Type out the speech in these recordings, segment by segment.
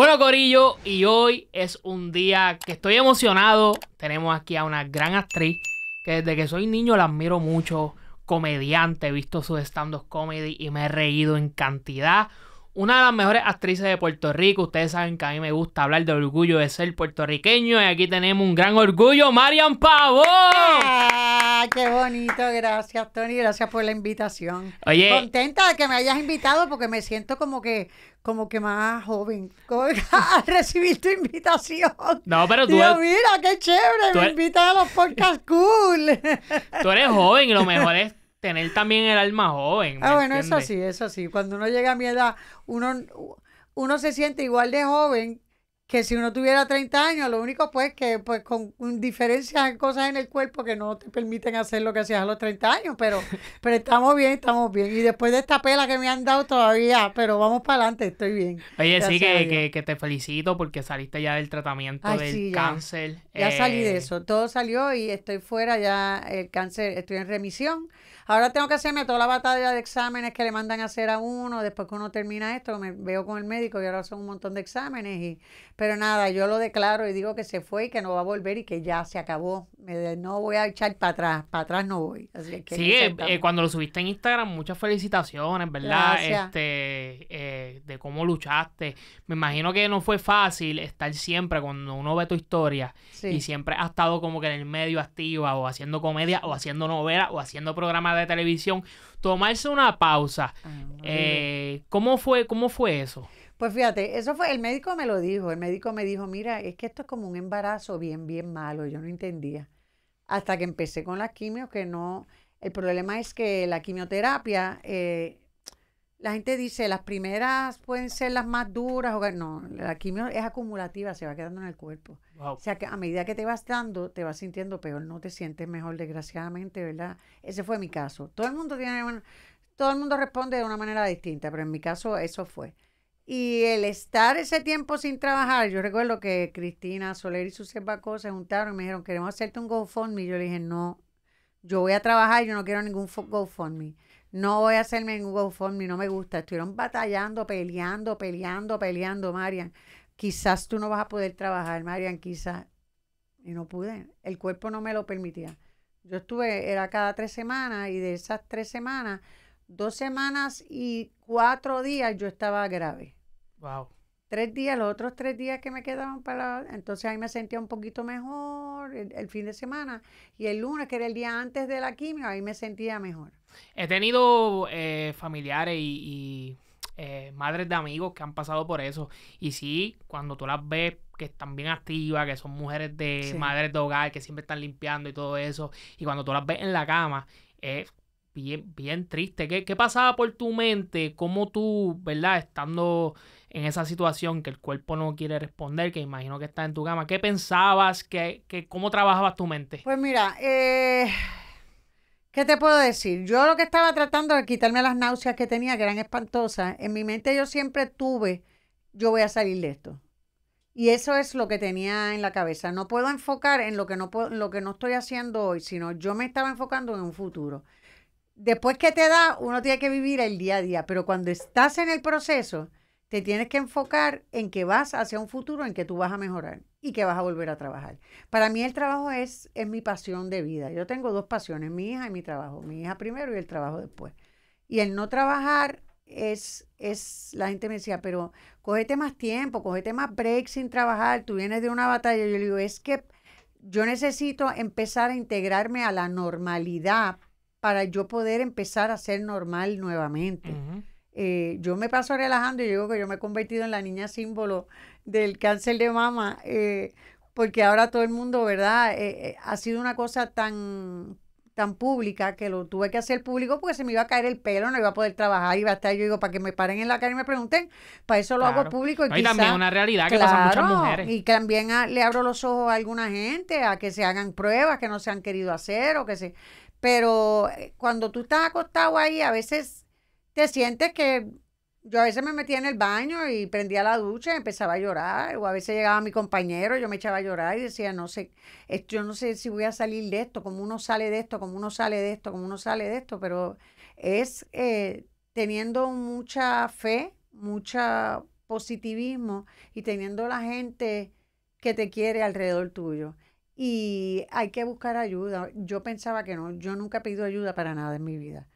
Bueno, Corillo, y hoy es un día que estoy emocionado. Tenemos aquí a una gran actriz que desde que soy niño la admiro mucho. Comediante, he visto sus stand-up comedy y me he reído en cantidad. Una de las mejores actrices de Puerto Rico. Ustedes saben que a mí me gusta hablar de orgullo de ser puertorriqueño. Y aquí tenemos un gran orgullo, Marian Pavón. ¡Ah! qué bonito, gracias Tony, gracias por la invitación. Oye. Contenta de que me hayas invitado porque me siento como que, como que más joven al recibir tu invitación. No, pero tú. mira, qué chévere, me invitas a los podcast cool. Tú eres joven y lo mejor es tener también el alma joven. Ah, bueno, eso sí, eso sí. Cuando uno llega a mi edad, uno, uno se siente igual de joven que si uno tuviera 30 años, lo único pues que pues con diferencias en cosas en el cuerpo que no te permiten hacer lo que hacías a los 30 años, pero, pero estamos bien, estamos bien. Y después de esta pela que me han dado todavía, pero vamos para adelante, estoy bien. Oye, sí, que, te felicito porque saliste ya del tratamiento del cáncer. Ya salí de eh, eso, todo salió y estoy fuera, ya el cáncer, estoy en remisión. Ahora tengo que hacerme toda la batalla de exámenes que le mandan a hacer a uno. Después que uno termina esto, me veo con el médico y ahora son un montón de exámenes. Y, pero nada, yo lo declaro y digo que se fue y que no va a volver y que ya se acabó. Me, no voy a echar para atrás, para atrás no voy. Así sí, eh, eh, cuando lo subiste en Instagram, muchas felicitaciones, ¿verdad? Este, eh, de cómo luchaste. Me imagino que no fue fácil estar siempre cuando uno ve tu historia y siempre has estado como que en el medio activa o haciendo comedia o haciendo novela o haciendo programas de de televisión, tomarse una pausa. Ah, eh, ¿cómo, fue, ¿Cómo fue eso? Pues fíjate, eso fue, el médico me lo dijo, el médico me dijo, mira, es que esto es como un embarazo bien, bien malo, yo no entendía. Hasta que empecé con las quimio que no, el problema es que la quimioterapia eh, la gente dice, las primeras pueden ser las más duras. O no, la quimio es acumulativa, se va quedando en el cuerpo. O sea que a medida que te vas dando, te vas sintiendo peor, no te sientes mejor, desgraciadamente, ¿verdad? Ese fue mi caso. Todo el mundo tiene todo el mundo responde de una manera distinta, pero en mi caso eso fue. Y el estar ese tiempo sin trabajar, yo recuerdo que Cristina Soler y sus Bacó se juntaron y me dijeron, queremos hacerte un GoFundMe. yo le dije, no, yo voy a trabajar, yo no quiero ningún GoFundMe no voy a hacerme en Form y no me gusta. Estuvieron batallando, peleando, peleando, peleando, Marian. Quizás tú no vas a poder trabajar, Marian, quizás. Y no pude. El cuerpo no me lo permitía. Yo estuve, era cada tres semanas y de esas tres semanas, dos semanas y cuatro días yo estaba grave. Wow. Tres días, los otros tres días que me quedaban para... entonces ahí me sentía un poquito mejor el, el fin de semana. Y el lunes, que era el día antes de la quimio, ahí me sentía mejor. He tenido eh, familiares y, eh, madres de amigos que han pasado por eso. Y sí, cuando tú las ves que están bien activas, que son mujeres de madres de hogar, que siempre están limpiando y todo eso, y cuando tú las ves en la cama, es bien, bien triste. ¿Qué, pasaba por tu mente? ¿Cómo tú, verdad, estando en esa situación que el cuerpo no quiere responder, que imagino que está en tu cama, qué pensabas? ¿Qué, qué, cómo trabajabas tu mente? Pues mira, eh ¿Qué te puedo decir? Yo lo que estaba tratando de quitarme las náuseas que tenía, que eran espantosas, en mi mente yo siempre tuve, yo voy a salir de esto. Y eso es lo que tenía en la cabeza. No puedo enfocar en lo que no, lo que no estoy haciendo hoy, sino yo me estaba enfocando en un futuro. Después que te da, uno tiene que vivir el día a día, pero cuando estás en el proceso, te tienes que enfocar en que vas hacia un futuro en que tú vas a mejorar y que vas a volver a trabajar. Para mí el trabajo es, es mi pasión de vida. Yo tengo dos pasiones, mi hija y mi trabajo. Mi hija primero y el trabajo después. Y el no trabajar es, es la gente me decía, pero cógete más tiempo, cógete más break sin trabajar, tú vienes de una batalla. Yo le digo, es que yo necesito empezar a integrarme a la normalidad para yo poder empezar a ser normal nuevamente. Eh, yo me paso relajando y digo que yo me he convertido en la niña símbolo del cáncer de mama, eh, porque ahora todo el mundo, ¿verdad? Eh, ha sido una cosa tan, tan pública que lo tuve que hacer público porque se me iba a caer el pelo, no iba a poder trabajar, iba a estar, yo digo, para que me paren en la cara y me pregunten, para eso lo hago público. Y, también una realidad que pasa a muchas mujeres. Y también ah, le abro los ojos a alguna gente a que se hagan pruebas que no se han querido hacer o que se... Pero cuando tú estás acostado ahí, a veces te sientes que yo a veces me metía en el baño y prendía la ducha y empezaba a llorar, o a veces llegaba mi compañero, yo me echaba a llorar y decía, no sé, yo no sé si voy a salir de esto, como uno sale de esto, como uno sale de esto, como uno sale de esto, pero es eh, teniendo mucha fe, mucha positivismo y teniendo la gente que te quiere alrededor tuyo. Y hay que buscar ayuda. Yo pensaba que no, yo nunca he pedido ayuda para nada en mi vida.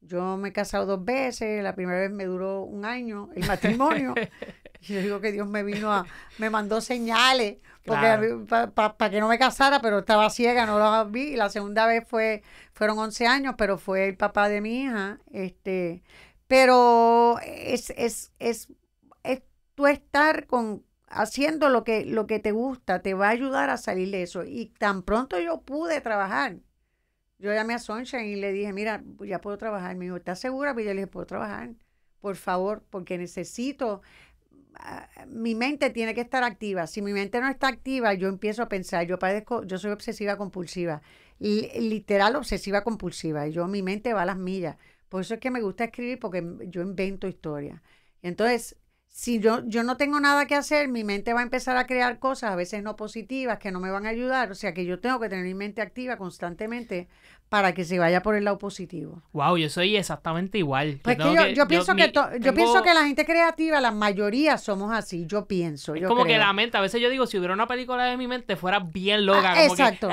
Yo me he casado dos veces, la primera vez me duró un año el matrimonio. yo digo que Dios me vino a, me mandó señales porque para pa, que no me casara, pero estaba ciega, no lo vi. La segunda vez fue, fueron 11 años, pero fue el papá de mi hija. Este, pero es, es, es, es tú estar con, haciendo lo que, lo que te gusta, te va a ayudar a salir de eso. Y tan pronto yo pude trabajar yo llamé a soncha y le dije, mira, ya puedo trabajar. Me dijo, ¿estás segura? Y pues yo le dije, puedo trabajar, por favor, porque necesito, ah, mi mente tiene que estar activa. Si mi mente no está activa, yo empiezo a pensar, yo padezco, yo soy obsesiva compulsiva, literal obsesiva compulsiva. Y yo, mi mente va a las millas. Por eso es que me gusta escribir, porque yo invento historias. Entonces, si yo, yo no tengo nada que hacer, mi mente va a empezar a crear cosas, a veces no positivas, que no me van a ayudar. O sea que yo tengo que tener mi mente activa constantemente para que se vaya por el lado positivo. Wow, yo soy exactamente igual. yo, pues yo, pienso que yo pienso que la gente creativa, la mayoría somos así, yo pienso. Es como que la mente, a veces yo digo, si hubiera una película de mi mente fuera bien loca. exacto.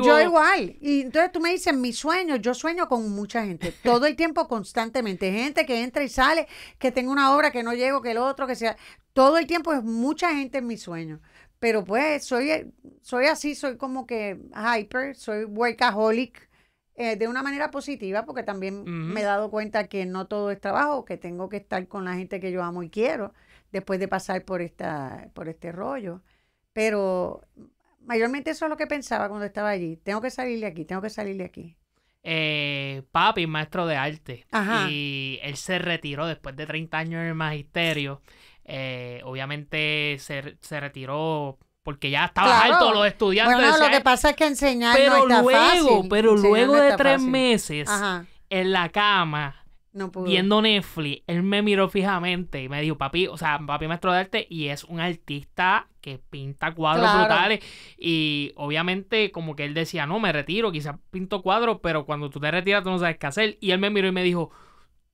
yo igual. Y entonces tú me dices, mi sueño, yo sueño con mucha gente, todo el tiempo constantemente, gente que entra y sale, que tengo una obra que no llego, que el otro, que sea, todo el tiempo es mucha gente en mi sueño. Pero pues soy, eh, soy así, soy como que hyper, soy workaholic. Eh, de una manera positiva, porque también me he dado cuenta que no todo es trabajo, que tengo que estar con la gente que yo amo y quiero, después de pasar por, esta, por este rollo. Pero mayormente eso es lo que pensaba cuando estaba allí. Tengo que salir de aquí, tengo que salir de aquí. Eh, papi, maestro de arte. Y él se retiró después de 30 años en el magisterio. Eh, obviamente se, se, retiró porque ya estaba alto los estudiantes. Bueno, lo que pasa es que enseñar pero luego, Pero luego de tres meses en la cama, viendo Netflix, él me miró fijamente y me dijo, papi, o sea, papi maestro de arte y es un artista que pinta cuadros brutales y obviamente como que él decía, no, me retiro, quizás pinto cuadros, pero cuando tú te retiras tú no sabes qué hacer. Y él me miró y me dijo,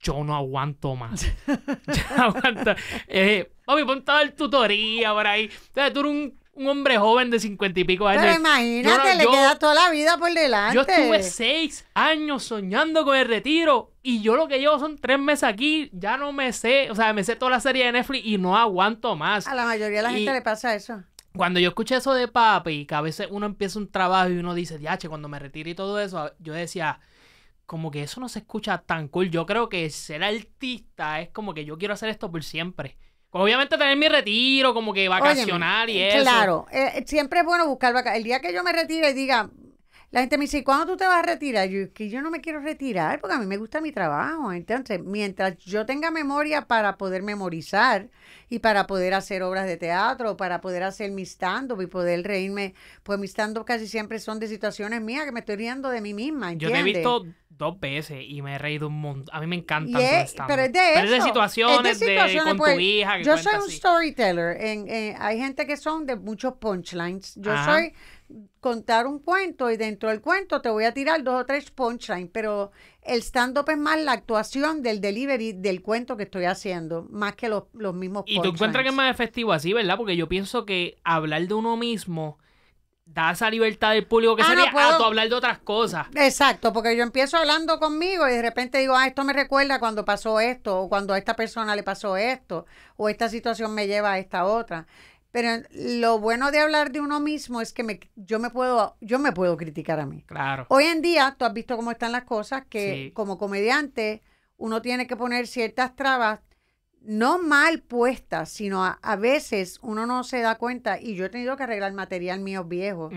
yo no aguanto más. ya aguanta. Eh, papi, pon toda el tutoría por ahí. O tú eres un, hombre joven de cincuenta y pico años. Pero imagínate, le queda toda la vida por delante. Yo estuve seis años soñando con el retiro y yo lo que llevo son tres meses aquí. Ya no me sé, o sea, me sé toda la serie de Netflix y no aguanto más. A la mayoría de la gente le pasa eso cuando yo escuché eso de papi, que a veces uno empieza un trabajo y uno dice, diache, cuando me retire y todo eso, yo decía, como que eso no se escucha tan cool. Yo creo que ser artista es como que yo quiero hacer esto por siempre. Obviamente tener mi retiro, como que vacacionar y eh, eso. Claro, eh, siempre es bueno buscar vacaciones. El día que yo me retire y diga, la gente me dice, ¿cuándo tú te vas a retirar? Yo, que yo no me quiero retirar porque a mí me gusta mi trabajo. Entonces, mientras yo tenga memoria para poder memorizar y para poder hacer obras de teatro, para poder hacer mis stand-up y poder reírme, pues mis stand-up casi siempre son de situaciones mías que me estoy riendo de mí misma. Yo te he visto dos veces y me he reído un montón. A mí me encanta. Yeah, pero es de pero es de situaciones, con tu pues, hija. yo soy un storyteller. Eh, hay gente que son de muchos punchlines. Yo soy contar un cuento y dentro del cuento te voy a tirar dos o tres punchlines, pero el stand-up es más la actuación del delivery del cuento que estoy haciendo, más que los, los mismos punchlines. Y tú encuentras que es más efectivo así, ¿verdad? Porque yo pienso que hablar de uno mismo da esa libertad del público que ah, sería no a hablar de otras cosas. Exacto, porque yo empiezo hablando conmigo y de repente digo, ah, esto me recuerda cuando pasó esto, o cuando a esta persona le pasó esto, o esta situación me lleva a esta otra. Pero lo bueno de hablar de uno mismo es que me, yo me puedo yo me puedo criticar a mí. Claro. Hoy en día tú has visto cómo están las cosas que como comediante uno tiene que poner ciertas trabas no mal puestas, sino a, veces uno no se da cuenta, y yo he tenido que arreglar material mío viejo,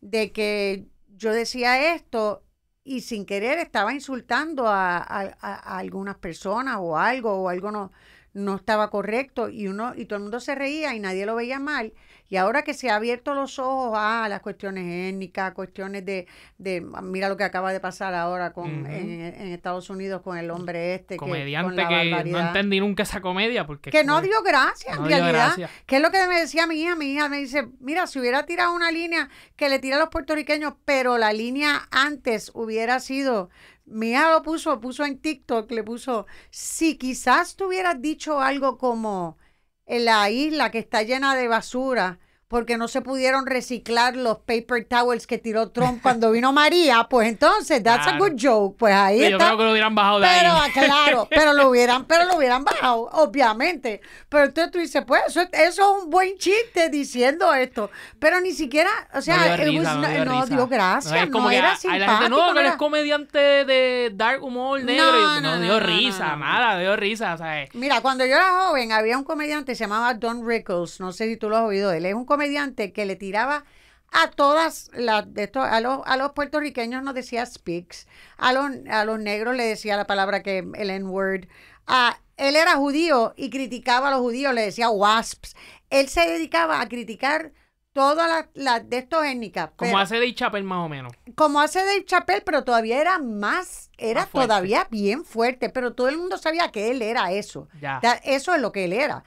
de que yo decía esto y sin querer estaba insultando a, a, a algunas personas o algo, o algo no, no estaba correcto y uno y todo el mundo se reía y nadie lo veía mal y ahora que se ha abierto los ojos a las cuestiones étnicas, cuestiones de, de mira lo que acaba de pasar ahora con en, Estados Unidos con el hombre este comediante que, no entendí nunca esa comedia porque que no dio gracia en realidad que es lo que me decía mi hija mi hija me dice mira si hubiera tirado una línea que le tira a los puertorriqueños pero la línea antes hubiera sido mi lo puso, puso en TikTok, le puso, si quizás tú hubieras dicho algo como, en la isla que está llena de basura, porque no se pudieron reciclar los paper towels que tiró Trump cuando vino María, pues entonces that's a good joke, pues ahí pues está. Yo creo que lo hubieran bajado de pero, Claro, pero lo hubieran, pero lo hubieran bajado, obviamente. Pero entonces tú dices, pues eso, es un buen chiste diciendo esto, pero ni siquiera, o sea, no dio, gracias, no, no era simpático. gente, no, que eres comediante de dark humor negro, no, no, dio risa, nada, dio risa, o sea, eh. Mira, cuando yo era joven había un comediante se llamaba Don Rickles, no sé si tú lo has oído, él es un comediante que le tiraba a todas las de esto, a, los, a los puertorriqueños no decía speaks, a los, a los negros le decía la palabra que el N-word, a él era judío y criticaba a los judíos, le decía wasps. Él se dedicaba a criticar todas las la de estos étnicas. Como hace Dave chapel más o menos. Como hace Dave chapel pero todavía era más, era todavía bien fuerte, pero todo el mundo sabía que él era eso. Ya. Eso es lo que él era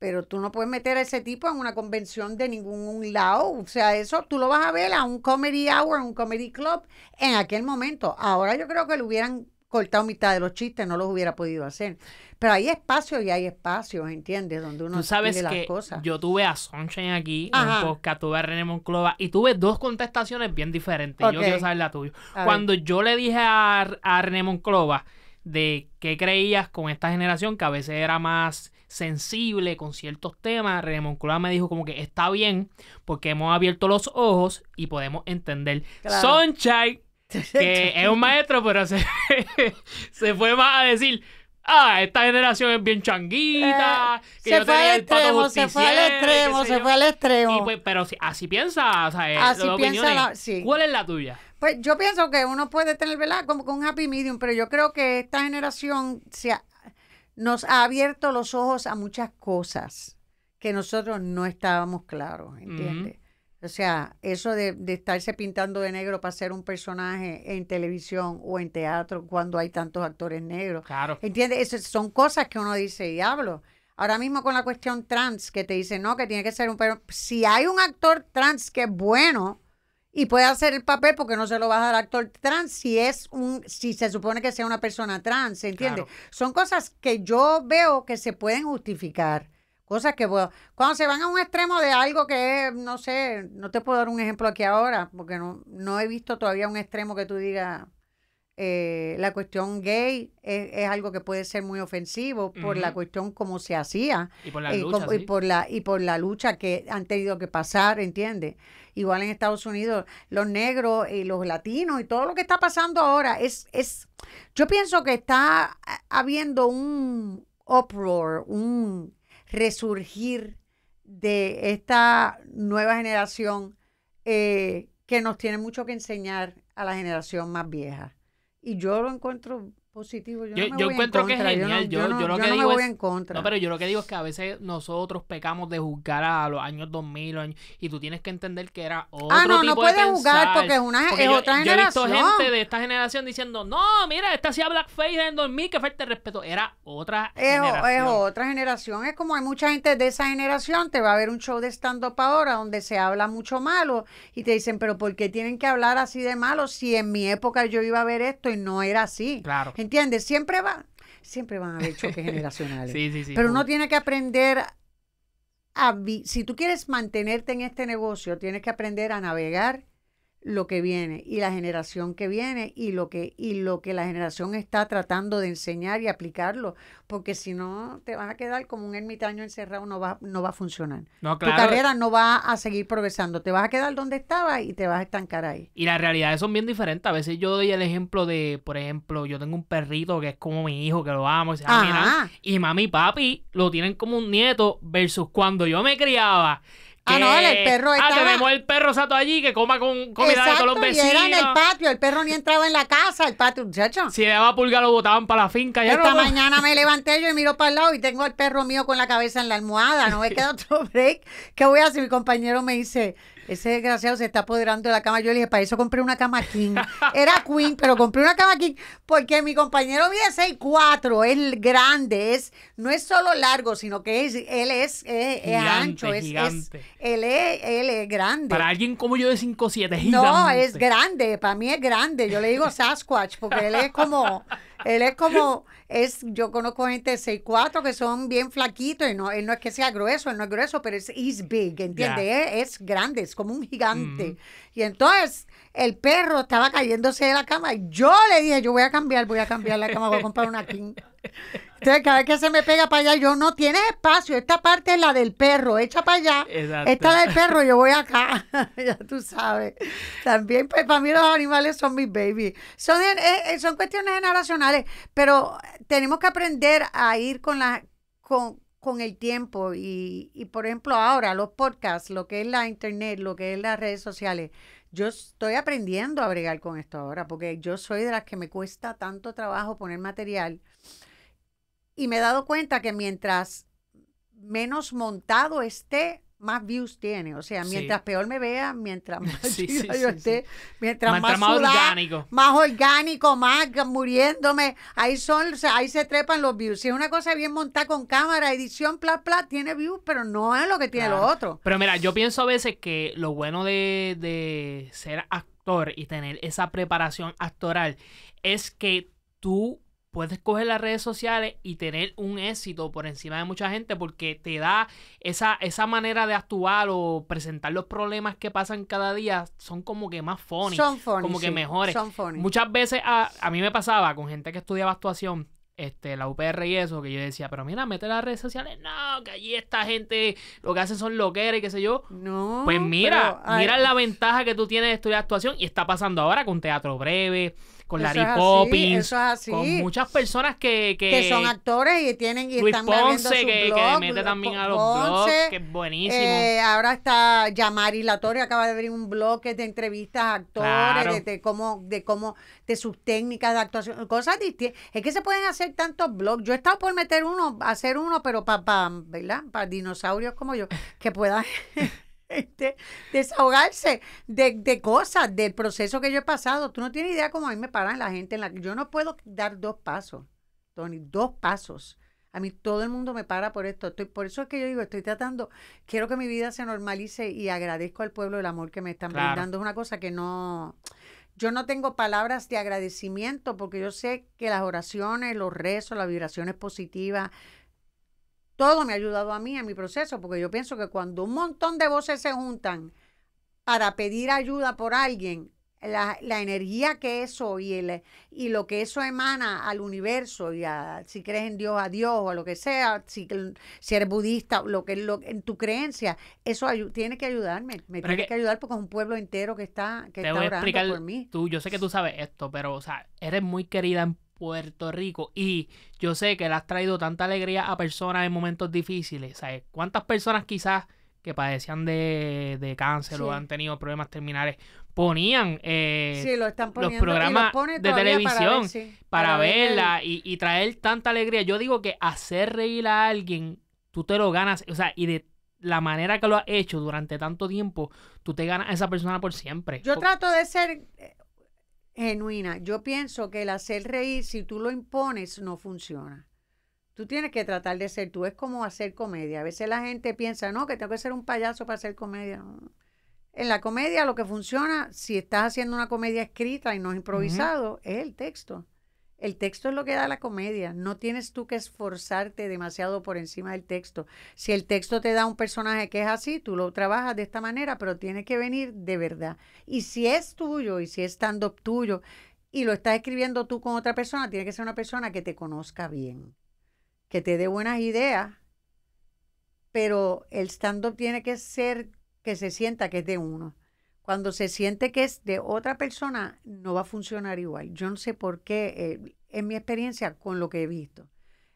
pero tú no puedes meter a ese tipo en una convención de ningún lado. O sea, eso tú lo vas a ver a un comedy hour, un comedy club en aquel momento. Ahora yo creo que le hubieran cortado mitad de los chistes, no los hubiera podido hacer. Pero hay espacios y hay espacios, ¿entiendes? Donde uno ¿Tú sabes que Yo tuve a Sunshine aquí en podcast, tuve a René Monclova y tuve dos contestaciones bien diferentes. Yo quiero saber la tuya. Cuando yo le dije a, a René Monclova de qué creías con esta generación, que a veces era más sensible con ciertos temas, Raymond me dijo como que está bien porque hemos abierto los ojos y podemos entender. Sunshine, que es un maestro, pero se, se fue más a decir ah, esta generación es bien changuita. Eh, se, fue al extremo, se fue al extremo, se fue al extremo. Pues, pero así piensa, o sea, eh, ¿Cuál es la tuya? Pues yo pienso que uno puede tener, ¿verdad? Como con un happy medium, pero yo creo que esta generación se ha, nos ha abierto los ojos a muchas cosas que nosotros no estábamos claros, ¿entiendes? O sea, eso de, estarse pintando de negro para ser un personaje en televisión o en teatro cuando hay tantos actores negros. Claro. ¿Entiendes? son cosas que uno dice, diablo. Ahora mismo con la cuestión trans, que te dicen, no, que tiene que ser un... Pero si hay un actor trans que es bueno, y puede hacer el papel porque no se lo vas a dar actor trans si es un si se supone que sea una persona trans, ¿entiendes? Son cosas que yo veo que se pueden justificar. Cosas que cuando se van a un extremo de algo que es, no sé, no te puedo dar un ejemplo aquí ahora, porque no he visto todavía un extremo que tú digas, eh, la cuestión gay es, algo que puede ser muy ofensivo por la cuestión como se hacía y por, la lucha, y por la lucha que han tenido que pasar, ¿entiendes? Igual en Estados Unidos, los negros y los latinos y todo lo que está pasando ahora es es yo pienso que está habiendo un uproar, un resurgir de esta nueva generación eh, que nos tiene mucho que enseñar a la generación más vieja. Y yo lo encuentro yo, encuentro que es genial. Yo, lo que digo me voy es, en contra. No, pero yo lo que digo es que a veces nosotros pecamos de juzgar a los años 2000 y tú tienes que entender que era ah, otro ah, no, no puedes juzgar porque es, otra generación. Yo he visto gente de esta generación diciendo, no, mira, esta hacía blackface en 2000, que falta de respeto. Era otra generación. Es otra generación. Es como hay mucha gente de esa generación, te va a ver un show de stand-up ahora donde se habla mucho malo y te dicen, pero ¿por qué tienen que hablar así de malo si en mi época yo iba a ver esto y no era así? Claro. ¿Entiendes? Siempre siempre van a haber choques generacionales. Pero uno tiene que aprender a, si tú quieres mantenerte en este negocio, tienes que aprender a navegar lo que viene y la generación que viene y lo que, y lo que la generación está tratando de enseñar y aplicarlo, porque si no te vas a quedar como un ermitaño encerrado, no va, no va a funcionar. Tu carrera no va a seguir progresando, te vas a quedar donde estabas y te vas a estancar ahí. Y las realidades son bien diferentes, a veces yo doy el ejemplo de, por ejemplo, yo tengo un perrito que es como mi hijo, que lo amo, y, se y mami y papi lo tienen como un nieto versus cuando yo me criaba Ah, no, el perro ah, estaba... Ah, tenemos el perro sato allí que coma con comida de todos los vecinos. era en el patio, el perro ni entraba en la casa, el patio, muchacho. Si le daba pulga lo botaban para la finca. Ya Esta mañana me levanté yo y miro para el lado y tengo al perro mío con la cabeza en la almohada, no me queda otro break. ¿Qué voy a hacer? Mi compañero me dice, ese desgraciado se está apoderando de la cama. Yo le dije, para eso compré una cama king. Era queen, pero compré una cama king porque mi compañero mide 6'4", es grande, es, no es solo largo, sino que él es, eh, ancho, es, él es, grande. Para alguien como yo de 5'7", es No, es grande, para mí es grande. Yo le digo Sasquatch porque él es como, él es como es, yo conozco gente de 6'4 que son bien flaquitos y no, él no es que sea grueso, él no es grueso, pero es big, ¿entiendes? Es, grande, es como un gigante. Y entonces el perro estaba cayéndose de la cama y yo le dije, yo voy a cambiar, voy a cambiar la cama, voy a comprar una king. Entonces, cada vez que se me pega para allá, yo no tiene espacio. Esta parte es la del perro, echa para allá. esta Esta la del perro, yo voy acá. ya tú sabes. También, pues, para mí los animales son mis babies. Son, eh, eh, son cuestiones generacionales, pero tenemos que aprender a ir con la, con, el tiempo. Y, y, por ejemplo, ahora los podcasts, lo que es la internet, lo que es las redes sociales. Yo estoy aprendiendo a bregar con esto ahora, porque yo soy de las que me cuesta tanto trabajo poner material y me he dado cuenta que mientras menos montado esté, más views tiene. O sea, mientras peor me vea, mientras más esté, mientras, más, orgánico. Más orgánico, más muriéndome. Ahí son, ahí se trepan los views. Si es una cosa bien montada con cámara, edición, bla, bla, tiene views, pero no es lo que tiene lo otro. Pero mira, yo pienso a veces que lo bueno de, de ser actor y tener esa preparación actoral es que tú puedes coger las redes sociales y tener un éxito por encima de mucha gente porque te da esa, esa manera de actuar o presentar los problemas que pasan cada día son como que más funny. Son funny como que mejores. Muchas veces a, a mí me pasaba con gente que estudiaba actuación este, la UPR y eso, que yo decía, pero mira, mete las redes sociales, no, que allí esta gente lo que hace son loqueras y qué sé yo. No. Pues mira, mira la ventaja que tú tienes de estudiar actuación y está pasando ahora con teatro breve, con Larry Poppins, así, con muchas personas que, que, son actores y tienen y están Ponce, que, mete también a los blogs, que es buenísimo. Eh, ahora está Yamari Latorre acaba de abrir un blog de entrevistas a actores, de, cómo, de cómo, de sus técnicas de actuación, cosas distintas. Es que se pueden hacer tantos blogs. Yo he estado por meter uno, hacer uno, pero pa, Para dinosaurios como yo, que puedan este, desahogarse de, cosas, del proceso que yo he pasado. Tú no tienes idea cómo a mí me paran la gente. la, yo no puedo dar dos pasos, Tony, dos pasos. A mí todo el mundo me para por esto. Estoy, por eso es que yo digo, estoy tratando, quiero que mi vida se normalice y agradezco al pueblo el amor que me están brindando. Es una cosa que no... Yo no tengo palabras de agradecimiento porque yo sé que las oraciones, los rezos, las vibraciones positivas, todo me ha ayudado a mí, a mi proceso, porque yo pienso que cuando un montón de voces se juntan para pedir ayuda por alguien, la, energía que eso y, y lo que eso emana al universo y a, si crees en Dios, a Dios o a lo que sea, si, si eres budista, lo que lo, en tu creencia, eso tiene que ayudarme, me tiene que, ayudar porque es un pueblo entero que está, que por mí. Tú, yo sé que tú sabes esto, pero o sea, eres muy querida en Puerto Rico. Y yo sé que le has traído tanta alegría a personas en momentos difíciles. ¿Sabes? ¿Cuántas personas quizás que padecían de, cáncer o han tenido problemas terminales ponían eh, los programas de televisión para, verla y, y, traer tanta alegría? Yo digo que hacer reír a alguien, tú te lo ganas, o sea, y de la manera que lo has hecho durante tanto tiempo, tú te ganas a esa persona por siempre. Yo trato de ser genuina. Yo pienso que el hacer reír, si tú lo impones, no funciona. Tú tienes que tratar de ser tú. Es como hacer comedia. A veces la gente piensa, no, que tengo que ser un payaso para hacer comedia. En la comedia lo que funciona, si estás haciendo una comedia escrita y no improvisado, es el texto. El texto es lo que da la comedia. No tienes tú que esforzarte demasiado por encima del texto. Si el texto te da un personaje que es así, tú lo trabajas de esta manera, pero tiene que venir de verdad. Y si es tuyo y si es stand-up tuyo y lo estás escribiendo tú con otra persona, tiene que ser una persona que te conozca bien, que te dé buenas ideas, pero el stand-up tiene que ser que se sienta que es de uno cuando se siente que es de otra persona, no va a funcionar igual. Yo no sé por qué, eh, en mi experiencia, con lo que he visto.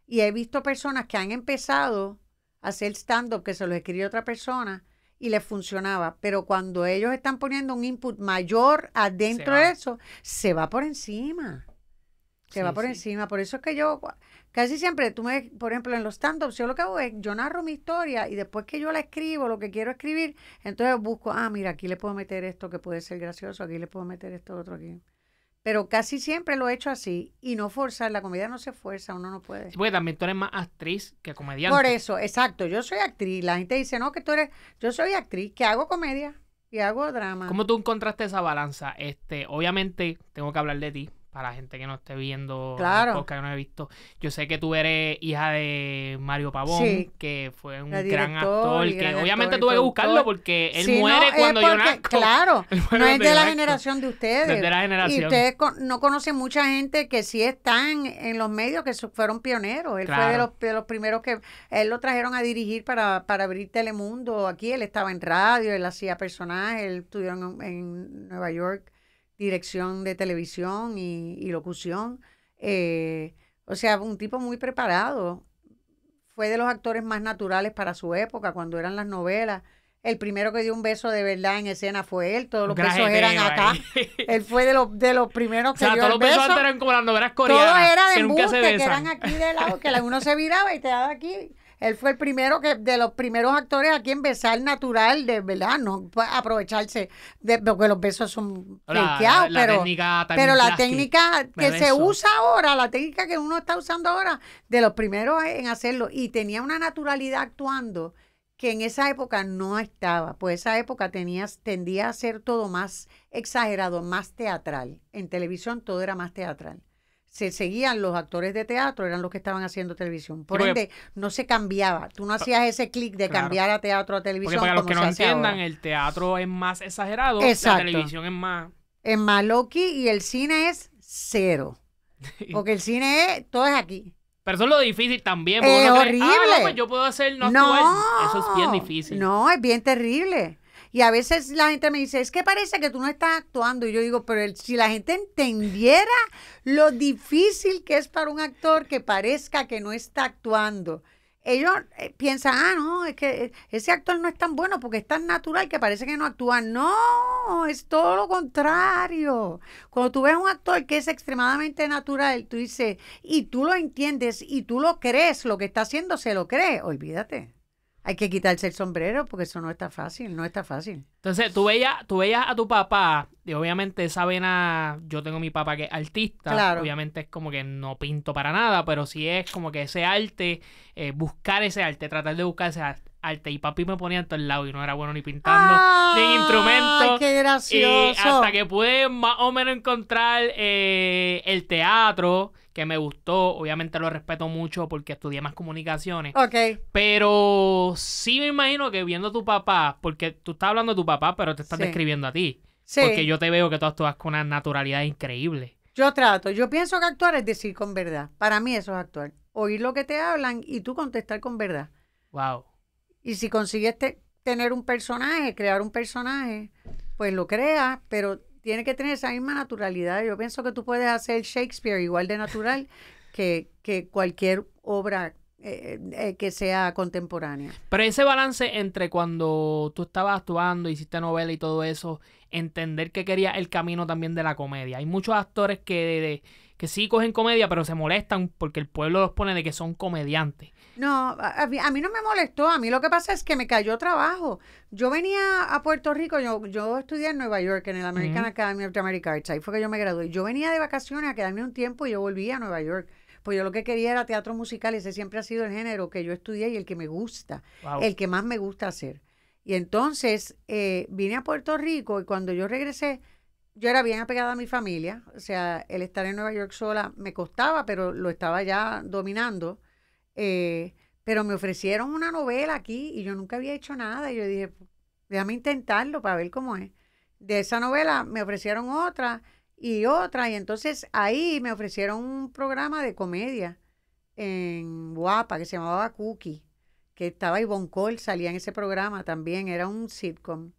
Y he visto personas que han empezado a hacer stand-up que se los escribió otra persona y les funcionaba, pero cuando ellos están poniendo un input mayor adentro de eso, se va por encima. Se va por encima. Por eso es que yo, Casi siempre, tú me, por ejemplo, en los stand-ups, yo lo que hago es, yo narro mi historia y después que yo la escribo, lo que quiero escribir, entonces busco, ah, mira, aquí le puedo meter esto que puede ser gracioso, aquí le puedo meter esto otro aquí. Pero casi siempre lo he hecho así y no forzar, la comedia no se fuerza, uno no puede. pues también tú eres más actriz que comediante. Por eso, exacto, yo soy actriz. La gente dice, no, que tú eres, yo soy actriz, que hago comedia y hago drama. ¿Cómo tú encontraste esa balanza? Este, obviamente, tengo que hablar de ti, para la gente que no esté viendo claro. no he visto. Yo sé que tú eres hija de Mario Pavón, que fue un gran actor, obviamente tuve que buscarlo porque él muere cuando yo nací, Claro, no es de, la generación de ustedes. la generación. Y ustedes no conocen mucha gente que sí están en los medios, que fueron pioneros. Él fue de los, primeros que, él lo trajeron a dirigir para, para abrir Telemundo aquí, él estaba en radio, él hacía personajes, él estudió en Nueva York dirección de televisión y, y locución. Eh, o sea, un tipo muy preparado. Fue de los actores más naturales para su época, cuando eran las novelas. El primero que dio un beso de verdad en escena fue él. Todos los besos eran acá. Él fue de los, de los primeros que o sea, dio todos el los besos antes eran como las novelas coreanas. Todo era de embuste, que, eran aquí de lado, que uno se viraba y te daba aquí. Él fue el primero que, de los primeros actores aquí en besar natural, de verdad, no aprovecharse, de, porque los besos son la, pero, la técnica que se usa ahora, la técnica que uno está usando ahora, de los primeros en hacerlo. Y tenía una naturalidad actuando que en esa época no estaba, pues esa época tenías, tendía a ser todo más exagerado, más teatral. En televisión todo era más teatral se seguían los actores de teatro, eran los que estaban haciendo televisión. Por ende, no se cambiaba. Tú no ah, hacías ese clic de cambiar a teatro a televisión. Porque para los que no entiendan, el teatro es más exagerado, Exacto. la televisión es más. Es más loqui y el cine es cero. Porque el cine es, todo es aquí. Pero eso es lo difícil también. Es ah, horrible. Pues yo puedo hacer no, no, Eso es bien difícil. No, es bien terrible. Y a veces la gente me dice, es que parece que tú no estás actuando. Y yo digo, pero si la gente entendiera lo difícil que es para un actor que parezca que no está actuando. Ellos eh, piensan, ah, no, es que eh, ese actor no es tan bueno porque es tan natural que parece que no actúa. No, es todo lo contrario. Cuando tú ves un actor que es extremadamente natural, tú dices, y tú lo entiendes y tú lo crees, lo que está haciendo se lo cree, olvídate hay que quitarse el sombrero porque eso no está fácil, no está fácil. Entonces, tú veías, tú veías a tu papá, y obviamente esa vena, yo tengo mi papá que es artista, obviamente es como que no pinto para nada, pero sí es como que ese arte, eh, buscar ese arte, tratar de buscar ese arte. Alte Y papi me ponía en el lado y no era bueno ni pintando, ni instrumentos. ¡Qué gracioso! hasta que pude más o menos encontrar eh, el teatro que me gustó. Obviamente lo respeto mucho porque estudié más comunicaciones. Ok. Pero sí me imagino que viendo a tu papá, porque tú estás hablando de tu papá, pero te estás describiendo a ti. Sí. Porque yo te veo que tú actúas con una naturalidad increíble. Yo trato. Yo pienso que actuar es decir con verdad. Para mí eso es actuar. Oír lo que te hablan y tú contestar con verdad. Wow. Y si consigues tener un personaje, crear un personaje, pues lo creas, pero tiene que tener esa misma naturalidad. Yo pienso que tú puedes hacer Shakespeare igual de natural que, cualquier obra eh, eh, que sea contemporánea. Pero ese balance entre cuando tú estabas actuando, hiciste novela y todo eso, entender que quería el camino también de la comedia. Hay muchos actores que de, sí cogen comedia, pero se molestan porque el pueblo los pone de que son comediantes. No, a mí, no me molestó, a mí lo que pasa es que me cayó trabajo. Yo venía a Puerto Rico, yo, yo estudié en Nueva York, en el American Academy of Dramatic Arts, ahí fue que yo me gradué. Yo venía de vacaciones a quedarme un tiempo y yo volví a Nueva York. Pues yo lo que quería era teatro musical, y ese siempre ha sido el género que yo estudié y el que me gusta, el que más me gusta hacer. Y entonces eh, vine a Puerto Rico y cuando yo regresé, yo era bien apegada a mi familia, o sea, el estar en Nueva York sola me costaba, pero lo estaba ya dominando. Eh, pero me ofrecieron una novela aquí y yo nunca había hecho nada. Y yo dije, déjame intentarlo para ver cómo es. De esa novela me ofrecieron otra y otra. Y entonces ahí me ofrecieron un programa de comedia en Guapa que se llamaba Cookie, que estaba Ivonne Cole, salía en ese programa también, era un sitcom.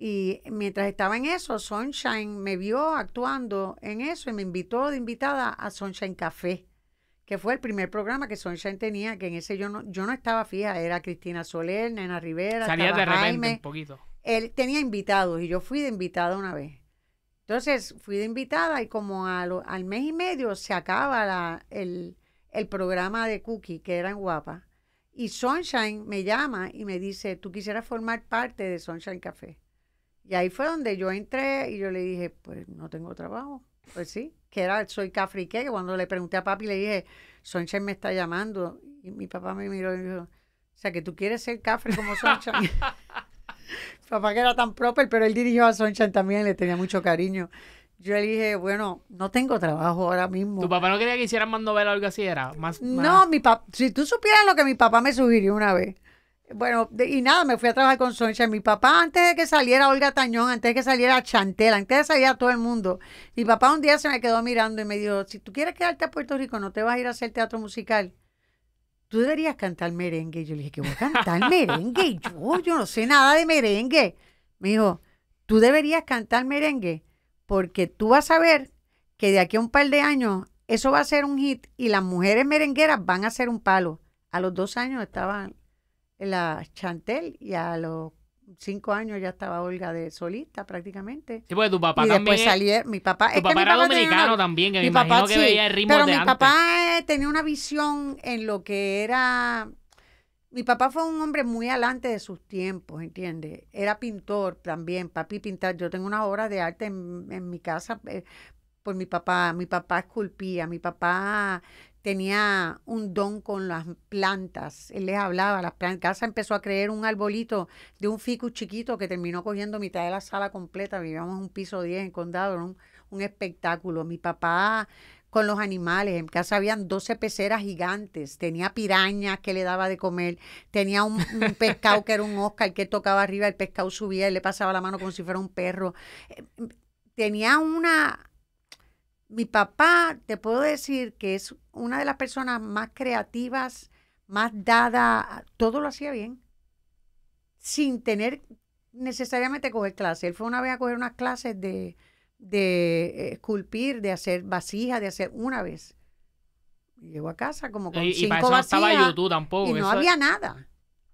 Y mientras estaba en eso, Sunshine me vio actuando en eso y me invitó de invitada a Sunshine Café, que fue el primer programa que Sunshine tenía, que en ese yo no, yo no estaba fija, era Cristina Soler, Nena Rivera. Salía de repente un poquito. Él tenía invitados y yo fui de invitada una vez. Entonces fui de invitada y como al mes y medio se acaba la, el, el programa de Cookie, que era en Guapa. Y Sunshine me llama y me dice, tú quisieras formar parte de Sunshine Café y ahí fue donde yo entré y yo le dije, pues no tengo trabajo. Pues sí, que era, soy cafrique, que cuando le pregunté a papi le dije, soncha me está llamando. Y mi papá me miró y dijo, o sea, que tú quieres ser cafre como Sonchen. papá que era tan proper, pero él dirigió a Sonchen también, le tenía mucho cariño. Yo le dije, bueno, no tengo trabajo ahora mismo. ¿Tu papá no quería que hicieran más o algo así? Era más, No, mi papá, si tú supieras lo que mi papá me sugirió una vez. Bueno, y nada, me fui a trabajar con Soncha. Mi papá, antes de que saliera Olga Tañón, antes de que saliera Chantel, antes de salir todo el mundo, mi papá un día se me quedó mirando y me dijo: Si tú quieres quedarte a Puerto Rico, no te vas a ir a hacer teatro musical. Tú deberías cantar merengue. yo le dije: ¿Qué voy a cantar merengue? Yo, yo no sé nada de merengue. Me dijo: Tú deberías cantar merengue porque tú vas a ver que de aquí a un par de años eso va a ser un hit y las mujeres merengueras van a ser un palo. A los dos años estaban la Chantel y a los cinco años ya estaba Olga de solista prácticamente. Sí, pues tu papá y Después eh, mi papá. Tu papá, era dominicano también, que papá, imagino que veía el ritmo Pero mi papá eh, tenía una visión en lo que era. Mi papá fue un hombre muy adelante de sus tiempos, ¿entiendes? Era pintor también, papi pintar. Yo tengo una obra de arte en, mi casa eh, por mi papá. Mi papá esculpía, mi papá tenía un don con las plantas. Él les hablaba, las plantas. Casa empezó a creer un arbolito de un ficus chiquito que terminó cogiendo mitad de la sala completa. Vivíamos un piso 10 en condado, un, un espectáculo. Mi papá con los animales. En casa habían 12 peceras gigantes. Tenía pirañas que le daba de comer. Tenía un, un pescado que era un Oscar que tocaba arriba. El pescado subía y le pasaba la mano como si fuera un perro. Eh, tenía una mi papá, te puedo decir que es una de las personas más creativas, más dada, todo lo hacía bien, sin tener necesariamente coger clases. Él fue una vez a coger unas clases de, de esculpir, de hacer vasijas, de hacer una vez. Llegó a casa como con y, cinco y no tampoco. no había nada.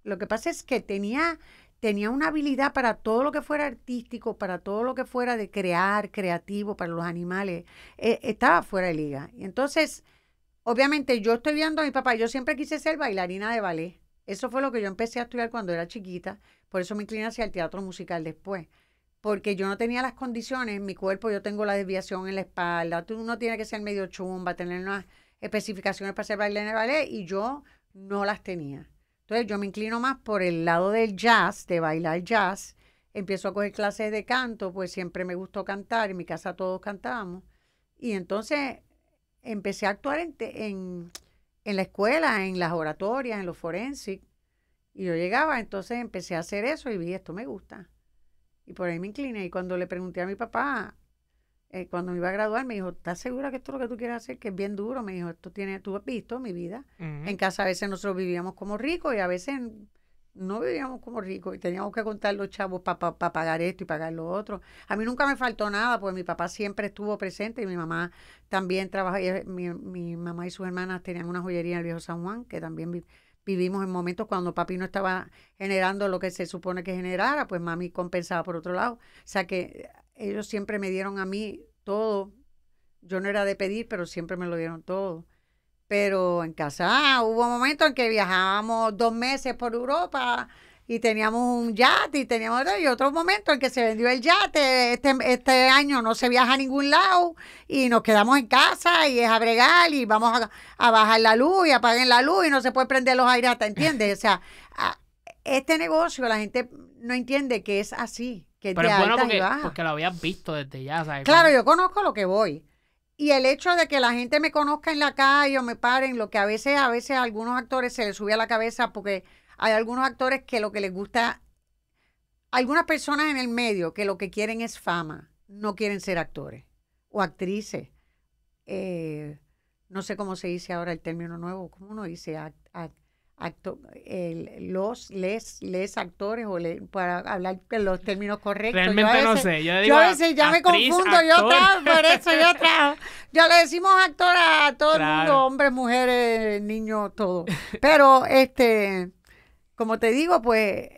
Lo que pasa es que tenía tenía una habilidad para todo lo que fuera artístico, para todo lo que fuera de crear, creativo, para los animales. Eh, estaba fuera de liga. Y entonces, obviamente, yo estoy viendo a mi papá. Yo siempre quise ser bailarina de ballet. Eso fue lo que yo empecé a estudiar cuando era chiquita. Por eso me incliné hacia el teatro musical después porque yo no tenía las condiciones, mi cuerpo, yo tengo la desviación en la espalda, tú no tiene que ser medio chumba, tener unas especificaciones para ser bailarina de ballet y yo no las tenía. Entonces yo me inclino más por el lado del jazz, de bailar jazz. Empiezo a coger clases de canto, pues siempre me gustó cantar, en mi casa todos cantábamos. Y entonces empecé a actuar en, en, la escuela, en las oratorias, en los forensic. Y yo llegaba, entonces empecé a hacer eso y vi, esto me gusta. Y por ahí me incliné. Y cuando le pregunté a mi papá, eh, cuando me iba a graduar, me dijo, ¿estás segura que esto es lo que tú quieres hacer? Que es bien duro. Me dijo, esto tiene, tú has visto mi vida. En casa a veces nosotros vivíamos como ricos y a veces no vivíamos como ricos y teníamos que contar los chavos para pagar esto y pagar lo otro. A mí nunca me faltó nada, pues mi papá siempre estuvo presente y mi mamá también trabajaba. Eh, mi, mi, mamá y sus hermanas tenían una joyería en el viejo San Juan, que también vivimos en momentos cuando papi no estaba generando lo que se supone que generara, pues mami compensaba por otro lado. O sea que ellos siempre me dieron a mí todo. Yo no era de pedir, pero siempre me lo dieron todo. Pero en casa ah, hubo momentos en que viajábamos dos meses por Europa y teníamos un yate y teníamos otro, y otro momento en que se vendió el yate, este, este año no se viaja a ningún lado y nos quedamos en casa y es a bregar y vamos a, bajar la luz y apaguen la luz y no se puede prender los aires, ¿entiendes? O sea, este negocio la gente no entiende que es así. Pero es bueno porque, lo habías visto desde ya, ¿sabes? Claro, yo conozco lo que voy. Y el hecho de que la gente me conozca en la calle o me paren, lo que a veces, a veces algunos actores se les sube a la cabeza porque hay algunos actores que lo que les gusta, algunas personas en el medio que lo que quieren es fama, no quieren ser actores o actrices. Eh, no sé cómo se dice ahora el término nuevo, ¿cómo uno dice? los, les, actores, o para hablar los términos correctos. yo no sé. Yo, ya me confundo, yo trabajo, por eso yo trajo Yo le decimos actor a todo el mundo, hombres, mujeres, niños, todo. Pero, este, como te digo, pues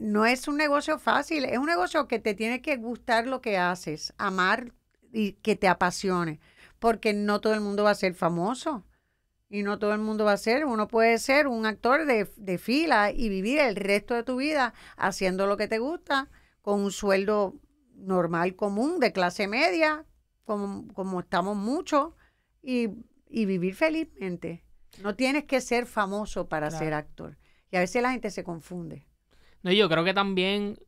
no es un negocio fácil, es un negocio que te tiene que gustar lo que haces, amar y que te apasione, porque no todo el mundo va a ser famoso y no todo el mundo va a ser. Uno puede ser un actor de, fila y vivir el resto de tu vida haciendo lo que te gusta, con un sueldo normal, común, de clase media, como, estamos muchos, y, vivir felizmente. No tienes que ser famoso para ser actor. Y a veces la gente se confunde. No, yo creo que también,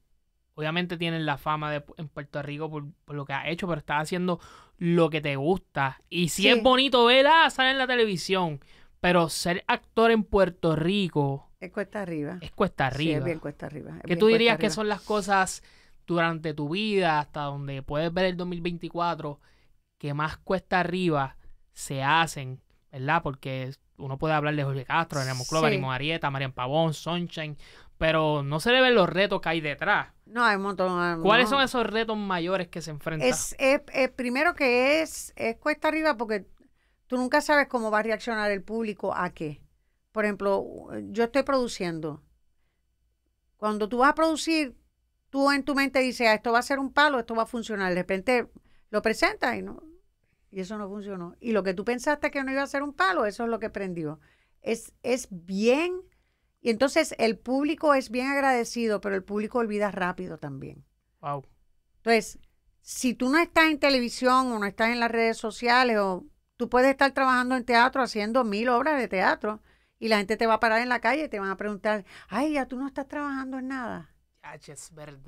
obviamente tienen la fama de, en Puerto Rico por, por, lo que ha hecho, pero está haciendo lo que te gusta. Y si es bonito verla, ah, sale en la televisión. Pero ser actor en Puerto Rico. Es cuesta arriba. Es cuesta arriba. Sí, es bien cuesta arriba. ¿Qué tú dirías que son las cosas durante tu vida, hasta donde puedes ver el 2024, que más cuesta arriba se hacen, ¿verdad? Porque uno puede hablar de Jorge Castro, de Nemo Clover, sí. Arieta, Marian Pavón, Sunshine, pero no se le ven los retos que hay detrás. No, hay un montón. Ah, ¿Cuáles son esos retos mayores que se enfrentan? Es, primero que es, es cuesta arriba porque tú nunca sabes cómo va a reaccionar el público a qué. Por ejemplo, yo estoy produciendo. Cuando tú vas a producir, tú en tu mente dices, ah, esto va a ser un palo, esto va a funcionar. De repente lo presentas y no. Y eso no funcionó. Y lo que tú pensaste que no iba a ser un palo, eso es lo que prendió. Es, es bien y entonces el público es bien agradecido, pero el público olvida rápido también. Wow. Entonces, si tú no estás en televisión o no estás en las redes sociales o tú puedes estar trabajando en teatro haciendo mil obras de teatro y la gente te va a parar en la calle y te van a preguntar, ay, ya tú no estás trabajando en nada.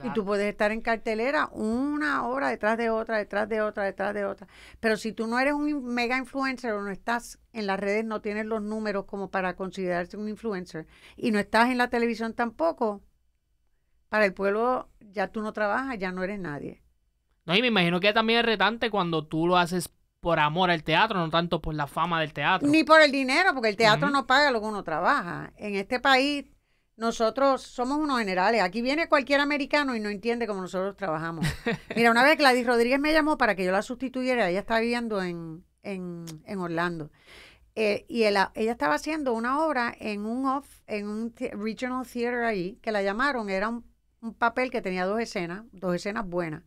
Y tú puedes estar en cartelera una hora detrás de otra, detrás de otra, detrás de otra. Pero si tú no eres un mega influencer o no estás en las redes, no tienes los números como para considerarte un influencer y no estás en la televisión tampoco, para el pueblo ya tú no trabajas, ya no eres nadie. No, y me imagino que también es retante cuando tú lo haces por amor al teatro, no tanto por la fama del teatro. Ni por el dinero, porque el teatro no paga lo que uno trabaja. En este país nosotros somos unos generales. Aquí viene cualquier americano y no entiende cómo nosotros trabajamos. Mira, una vez Gladys Rodríguez me llamó para que yo la sustituyera. Ella estaba viviendo en, en, Orlando. Eh, y ella estaba haciendo una obra en un off, en un regional theater ahí, que la llamaron. Era un papel que tenía dos escenas, dos escenas buenas.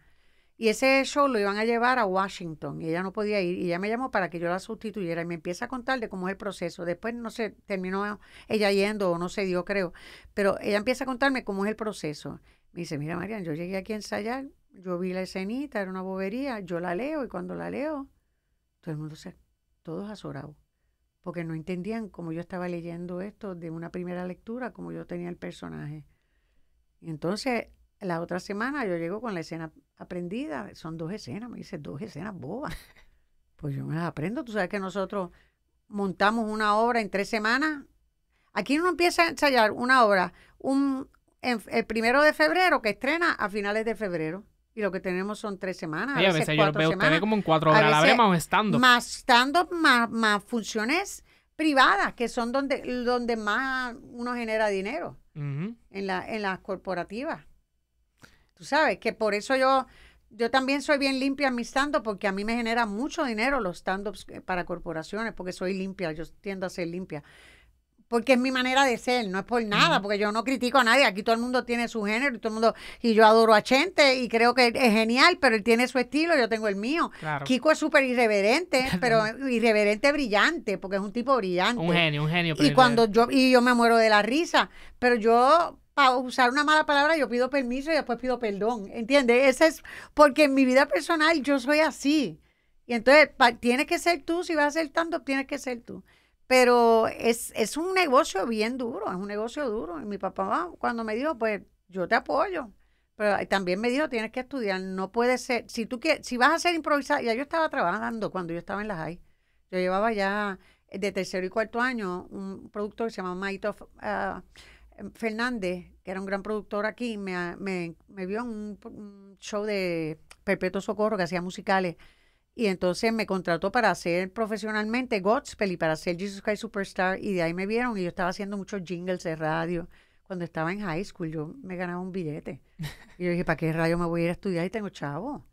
Y ese show lo iban a llevar a Washington y ella no podía ir. Y ella me llamó para que yo la sustituyera y me empieza a contar de cómo es el proceso. Después no sé, terminó ella yendo o no se dio, creo. Pero ella empieza a contarme cómo es el proceso. Me dice, mira, Marian, yo llegué aquí a ensayar, yo vi la escenita, era una bobería, yo la leo y cuando la leo, todo el mundo se, todos azorados, porque no entendían cómo yo estaba leyendo esto de una primera lectura, cómo yo tenía el personaje. Y entonces, la otra semana yo llego con la escena aprendida, son dos escenas, me dice, dos escenas bobas. Pues yo me las aprendo, tú sabes que nosotros montamos una obra en tres semanas. Aquí uno empieza a ensayar una obra un, el primero de febrero, que estrena a finales de febrero. Y lo que tenemos son tres semanas. a, veces, cuatro veo como en cuatro horas. La más estando. Más más, más funciones privadas, que son donde, donde más uno genera dinero. en las corporativas. Tú sabes que por eso yo, yo también soy bien limpia en mis stand porque a mí me genera mucho dinero los stand-ups eh, para corporaciones, porque soy limpia, yo tiendo a ser limpia. Porque es mi manera de ser, no es por nada, porque yo no critico a nadie. Aquí todo el mundo tiene su género y todo el mundo. Y yo adoro a Chente y creo que es genial, pero él tiene su estilo, yo tengo el mío. Kiko es súper irreverente, pero irreverente brillante, porque es un tipo brillante. Un genio, un genio. Y cuando yo, y yo me muero de la risa, pero yo para usar una mala palabra, yo pido permiso y después pido perdón, ¿entiendes? Ese es porque en mi vida personal yo soy así. Y entonces tienes que ser tú, si vas a ser tanto, tienes que ser tú. Pero es, un negocio bien duro, es un negocio duro. Y mi papá cuando me dijo, pues yo te apoyo. Pero eh, también me dijo, tienes que estudiar, no puede ser, si tú quieres, si vas a ser improvisada, ya yo estaba trabajando cuando yo estaba en la high. Yo llevaba ya eh, de tercero y cuarto año un producto que se llama Might of... Ah, Em, Fernández, que era un gran productor aquí, me, me, vio en un, show de Perpetuo Socorro que hacía musicales. Y entonces me contrató para hacer profesionalmente Godspell y para hacer Jesus Christ Superstar. Y de ahí me vieron y yo estaba haciendo muchos jingles de radio. Cuando estaba en high school yo me ganaba un billete. Y yo dije, ¿para qué radio me voy a ir a estudiar y tengo chavo?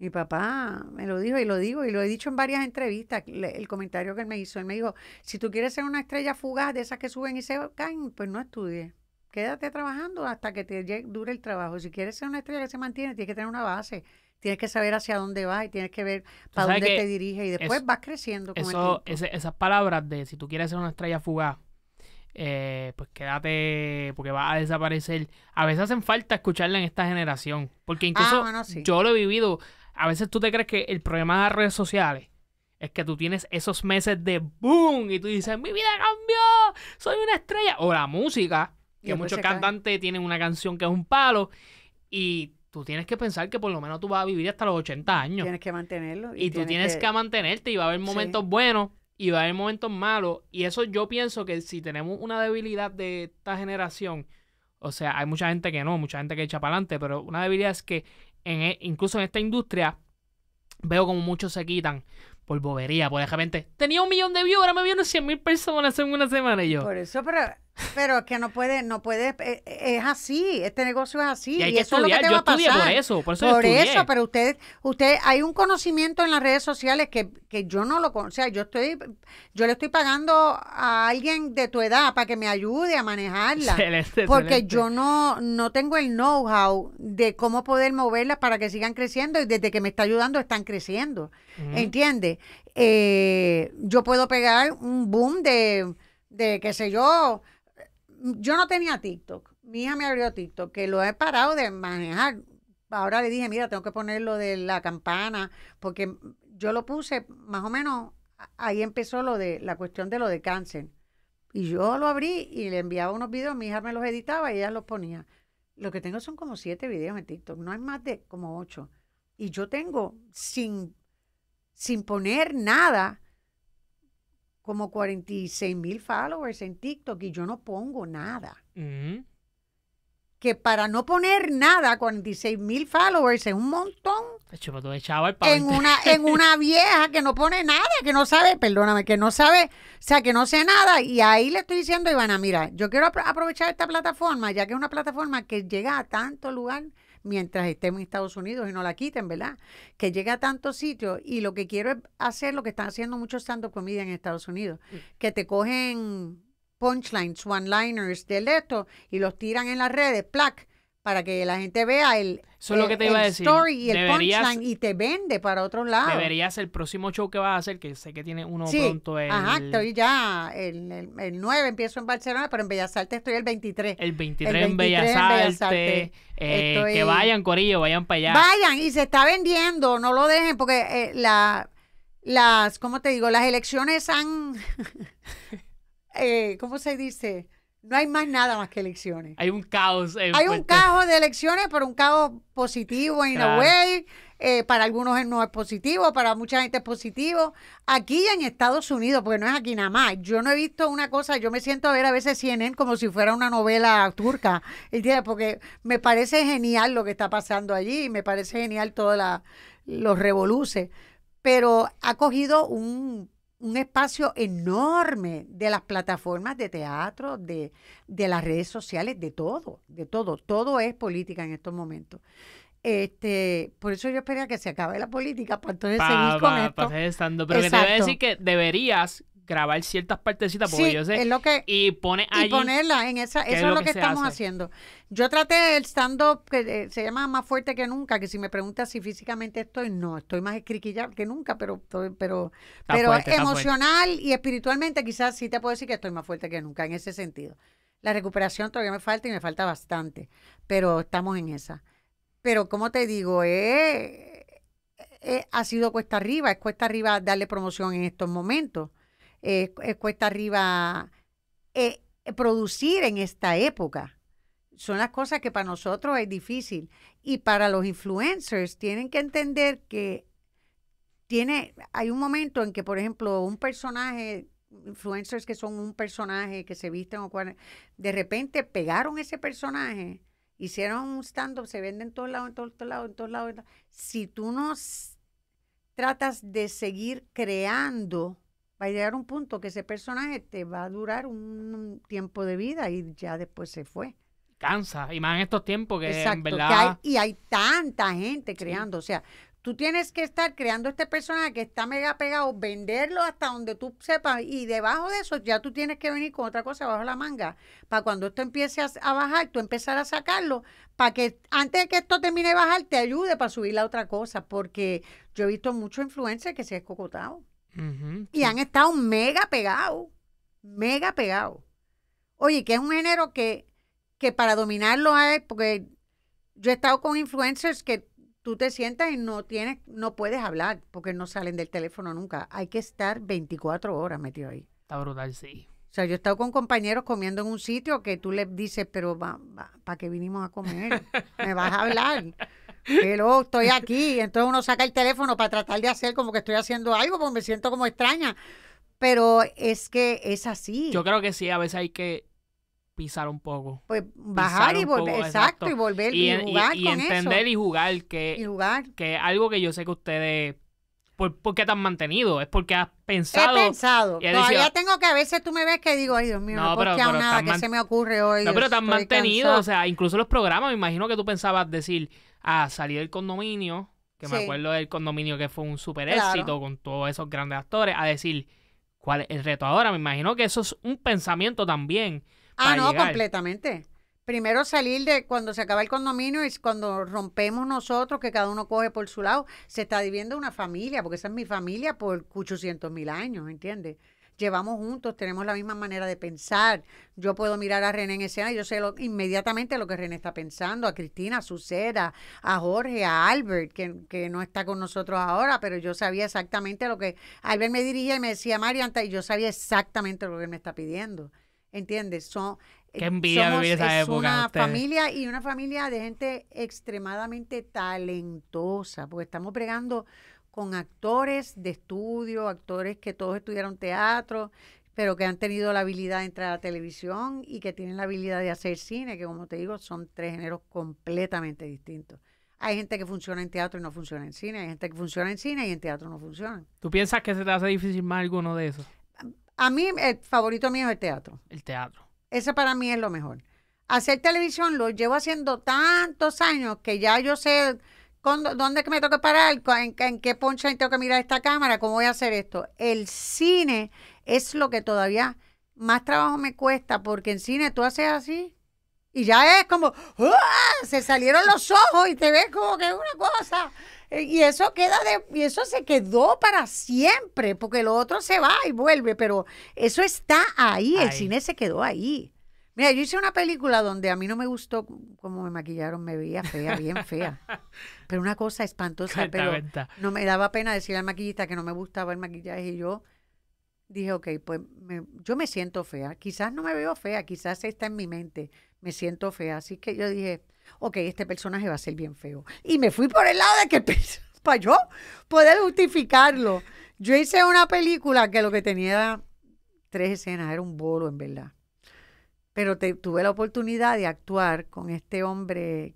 Mi papá me lo dijo y lo digo y lo he dicho en varias entrevistas, el comentario que él me hizo. Él me dijo, si tú quieres ser una estrella fugaz de esas que suben y se caen, pues no estudie Quédate trabajando hasta que te dure el trabajo. Si quieres ser una estrella que se mantiene, tienes que tener una base. Tienes que saber hacia dónde vas y tienes que ver para dónde te dirige y después vas creciendo. esas palabras de si tú quieres ser una estrella fugaz, eh, pues quédate porque va a desaparecer. A veces hacen falta escucharla en esta generación, porque ah, incluso yo lo he vivido a veces tú te crees que el problema de las redes sociales es que tú tienes esos meses de boom y tú dices, mi vida cambió, soy una estrella. O la música, que muchos cantantes tienen una canción que es un palo y tú tienes que pensar que por lo menos tú vas a vivir hasta los 80 años. Tienes que mantenerlo. Y, tú tienes que... mantenerte y va a haber momentos buenos y va a haber momentos malos. Y eso yo pienso que si tenemos una debilidad de esta generación, o sea, hay mucha gente que no, mucha gente que echa para adelante, pero una debilidad es que e, incluso en esta industria, veo como muchos se quitan por bobería, por de tenía un millón de views, ahora me vienen 100 mil personas en una semana y yo. Por eso, pero pero es que no puede, no puede, eh, eh, es así, este negocio es así. Y, eso es lo que te va a pasar. por eso, por eso Por eso, pero usted, usted, hay un conocimiento en las redes sociales que, yo no lo, o sea, yo estoy, yo le estoy pagando a alguien de tu edad para que me ayude a manejarla. porque yo no, no tengo el know-how de cómo poder moverla para que sigan creciendo y desde que me está ayudando están creciendo. ¿Entiendes? Eh, yo puedo pegar un boom de, de qué sé yo, yo no tenía TikTok. Mi hija me abrió TikTok, que lo he parado de manejar. Ahora le dije, mira, tengo que poner lo de la campana, porque yo lo puse más o menos, ahí empezó lo de la cuestión de lo de cáncer. Y yo lo abrí y le enviaba unos videos, mi hija me los editaba y ella los ponía. Lo que tengo son como siete videos en TikTok, no hay más de como ocho. Y yo tengo, sin, sin poner nada, como 46 mil followers en TikTok y yo no pongo nada. Mm. Que para no poner nada, 46 mil followers es un montón. En una, en una vieja que no pone nada, que no sabe, perdóname, que no sabe, o sea, que no sé nada. Y ahí le estoy diciendo, Ivana, mira, yo quiero aprovechar esta plataforma, ya que es una plataforma que llega a tanto lugar mientras estemos en Estados Unidos y no la quiten, ¿verdad? Que llega a tantos sitios y lo que quiero es hacer lo que están haciendo muchos stand-up en Estados Unidos, mm. que te cogen punchlines, one-liners de esto y los tiran en las redes, plac, para que la gente vea el, story y el y te vende para otro lado. Deberías el próximo show que vas a hacer, que sé que tiene uno pronto Ajá, estoy ya el, el, 9, empiezo en Barcelona, pero en Bellas Artes estoy el 23. El 23, en Bellas eh, Que vayan, Corillo, vayan para allá. Vayan, y se está vendiendo, no lo dejen, porque eh, la, las, ¿cómo te digo? Las elecciones han... Eh, ¿Cómo se dice? No hay más nada más que elecciones. Hay un caos. hay un caos de elecciones, pero un caos positivo en claro. Eh, para algunos no es positivo, para mucha gente es positivo. Aquí en Estados Unidos, porque no es aquí nada más. Yo no he visto una cosa, yo me siento a ver a veces CNN como si fuera una novela turca, ¿entiendes? Porque me parece genial lo que está pasando allí, me parece genial todos los revoluces, pero ha cogido un un espacio enorme de las plataformas de teatro, de, de, las redes sociales, de todo, de todo. Todo es política en estos momentos. Este, por eso yo esperé que se acabe la política para entonces seguir con esto. Estando. Pero te voy decir que deberías grabar ciertas partecitas porque yo sé. Es lo que, y pone ponerla en esa. Eso es lo que, estamos haciendo. Yo traté el stand-up que eh, se llama Más Fuerte que Nunca, que si me preguntas si físicamente estoy, no, estoy más escriquillado que nunca, pero, pero, pero, emocional y espiritualmente quizás sí te puedo decir que estoy más fuerte que nunca en ese sentido. La recuperación todavía me falta y me falta bastante, pero estamos en esa. Pero como te digo, eh, eh, ha sido cuesta arriba, es cuesta arriba darle promoción en estos momentos. Eh, eh, cuesta arriba eh, producir en esta época. Son las cosas que para nosotros es difícil. Y para los influencers tienen que entender que tiene, hay un momento en que, por ejemplo, un personaje influencers que son un personaje, que se visten o cual, de repente pegaron ese personaje, hicieron un stand-up, se venden en todos lados, en todos lados, en todos lados. Si tú no tratas de seguir creando va a llegar un punto que ese personaje te va a durar un tiempo de vida y ya después se fue. Cansa, y más en estos tiempos que en verdad... y hay tanta gente creando, o sea, tú tienes que estar creando este personaje que está mega pegado, venderlo hasta donde tú sepas y debajo de eso ya tú tienes que venir con otra cosa bajo la manga para cuando esto empiece a, bajar, tú empezar a sacarlo para que antes de que esto termine de bajar te ayude para subir la otra cosa porque yo he visto muchos influencia que se ha escocotado y han estado mega pegados, mega pegados. Oye, que es un género que, que para dominarlo hay, porque yo he estado con influencers que tú te sientas y no tienes, no puedes hablar porque no salen del teléfono nunca. Hay que estar 24 horas metido ahí. Está brutal, sí. O sea, yo he estado con compañeros comiendo en un sitio que tú le dices, pero ¿para qué vinimos a comer? ¿Me vas a hablar? pero estoy aquí, entonces uno saca el teléfono para tratar de hacer como que estoy haciendo algo, porque me siento como extraña. Pero es que es así. Yo creo que sí, a veces hay que pisar un poco. Pues bajar y volver, exacto, y volver y, jugar y, entender y jugar que y jugar. que algo que yo sé que ustedes por, ¿Por qué te han mantenido? Es porque has pensado. He pensado. Todavía tengo que a veces tú me ves que digo, ay Dios mío, no, porque pero, nada que se me ocurre hoy. No, pero te han mantenido. O sea, incluso los programas, me imagino que tú pensabas decir, a salir del condominio, que me acuerdo del condominio que fue un super éxito con todos esos grandes actores, a decir cuál es el reto ahora. Me imagino que eso es un pensamiento también. Ah, no, completamente. Primero salir de cuando se acaba el condominio y cuando rompemos nosotros, que cada uno coge por su lado, se está viviendo una familia, porque esa es mi familia por 800 mil años, ¿entiendes? llevamos juntos, tenemos la misma manera de pensar. Yo puedo mirar a René en escena y yo sé inmediatamente lo que René está pensando, a Cristina, a Sucera, a Jorge, a Albert, que, no está con nosotros ahora, pero yo sabía exactamente lo que Albert me dirigía y me decía, Marianta, y yo sabía exactamente lo que él me está pidiendo. ¿Entiendes? Son, eh, es Una familia y una familia de gente extremadamente talentosa, porque estamos pregando con actores de estudio, actores que todos estudiaron teatro, pero que han tenido la habilidad de entrar a la televisión y que tienen la habilidad de hacer cine, que como te digo, son tres géneros completamente distintos. Hay gente que funciona en teatro y no funciona en cine, hay gente que funciona en cine y en teatro no funciona. ¿Tú piensas que se te hace difícil más alguno de esos? A mí, el favorito mío es el teatro. El teatro. Ese para mí es lo mejor. Hacer televisión lo llevo haciendo tantos años que ya yo sé ¿Dónde me tengo que parar? ¿En, qué poncha tengo que mirar esta cámara? ¿Cómo voy a hacer esto? El cine es lo que todavía más trabajo me cuesta, porque en cine tú haces así y ya es como, ¡ah! se salieron los ojos y te ves como que es una cosa. Eh, y eso queda de, y eso se quedó para siempre, porque lo otro se va y vuelve, pero eso está ahí. el cine se quedó ahí. Mira, yo hice una película donde a mí no me gustó cómo me maquillaron, me veía fea, bien fea. Pero una cosa espantosa, pero no me daba pena decirle al maquillista que no me gustaba el maquillaje y yo dije, ok, pues yo me siento fea. Quizás no me veo fea, quizás está en mi mente, me siento fea. Así que yo dije, ok, este personaje va a ser bien feo. Y me fui por el lado de que para yo poder justificarlo. Yo hice una película que lo que tenía tres escenas, era un bolo en verdad. Pero tuve la oportunidad de actuar con este hombre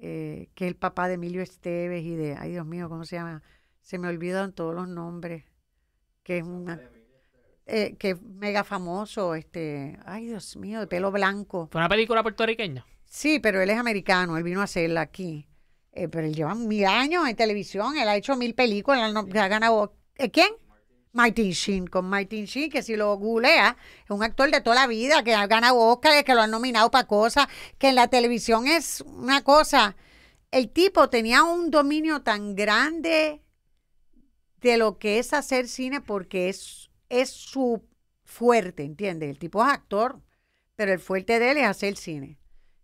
eh, que es el papá de Emilio Esteves y de, ay Dios mío, ¿cómo se llama? Se me olvidan todos los nombres. Que es una... Eh, que mega famoso, este, ay Dios mío, de pelo blanco. ¿Fue una película puertorriqueña? Sí, pero él es americano, él vino a hacerla aquí. Eh, pero él lleva mil años en televisión, él ha hecho mil películas, ha ganado... ¿Quién? Martin Sheen, con mighty Sheen, que si lo googlea, es un actor de toda la vida, que ha ganado Oscar, que lo han nominado para cosas, que en la televisión es una cosa. El tipo tenía un dominio tan grande de lo que es hacer cine porque es, es su fuerte, ¿entiendes? El tipo es actor, pero el fuerte de él es hacer cine.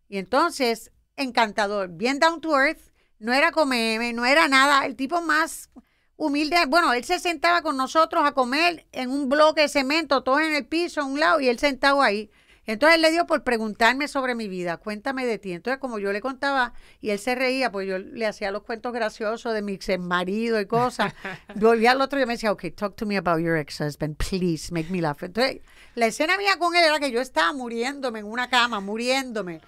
Y entonces, encantador, bien down to earth, no era M, no era nada, el tipo más humilde. Bueno, él se sentaba con nosotros a comer en un bloque de cemento, todo en el piso, a un lado, y él sentado ahí. Entonces él le dio por preguntarme sobre mi vida, cuéntame de ti. Entonces, como yo le contaba y él se reía, pues yo le hacía los cuentos graciosos de mi ex marido y cosas. Volví al otro y me decía, ok, talk to me about your ex-husband, please, make me laugh. Entonces, la escena mía con él era que yo estaba muriéndome en una cama, muriéndome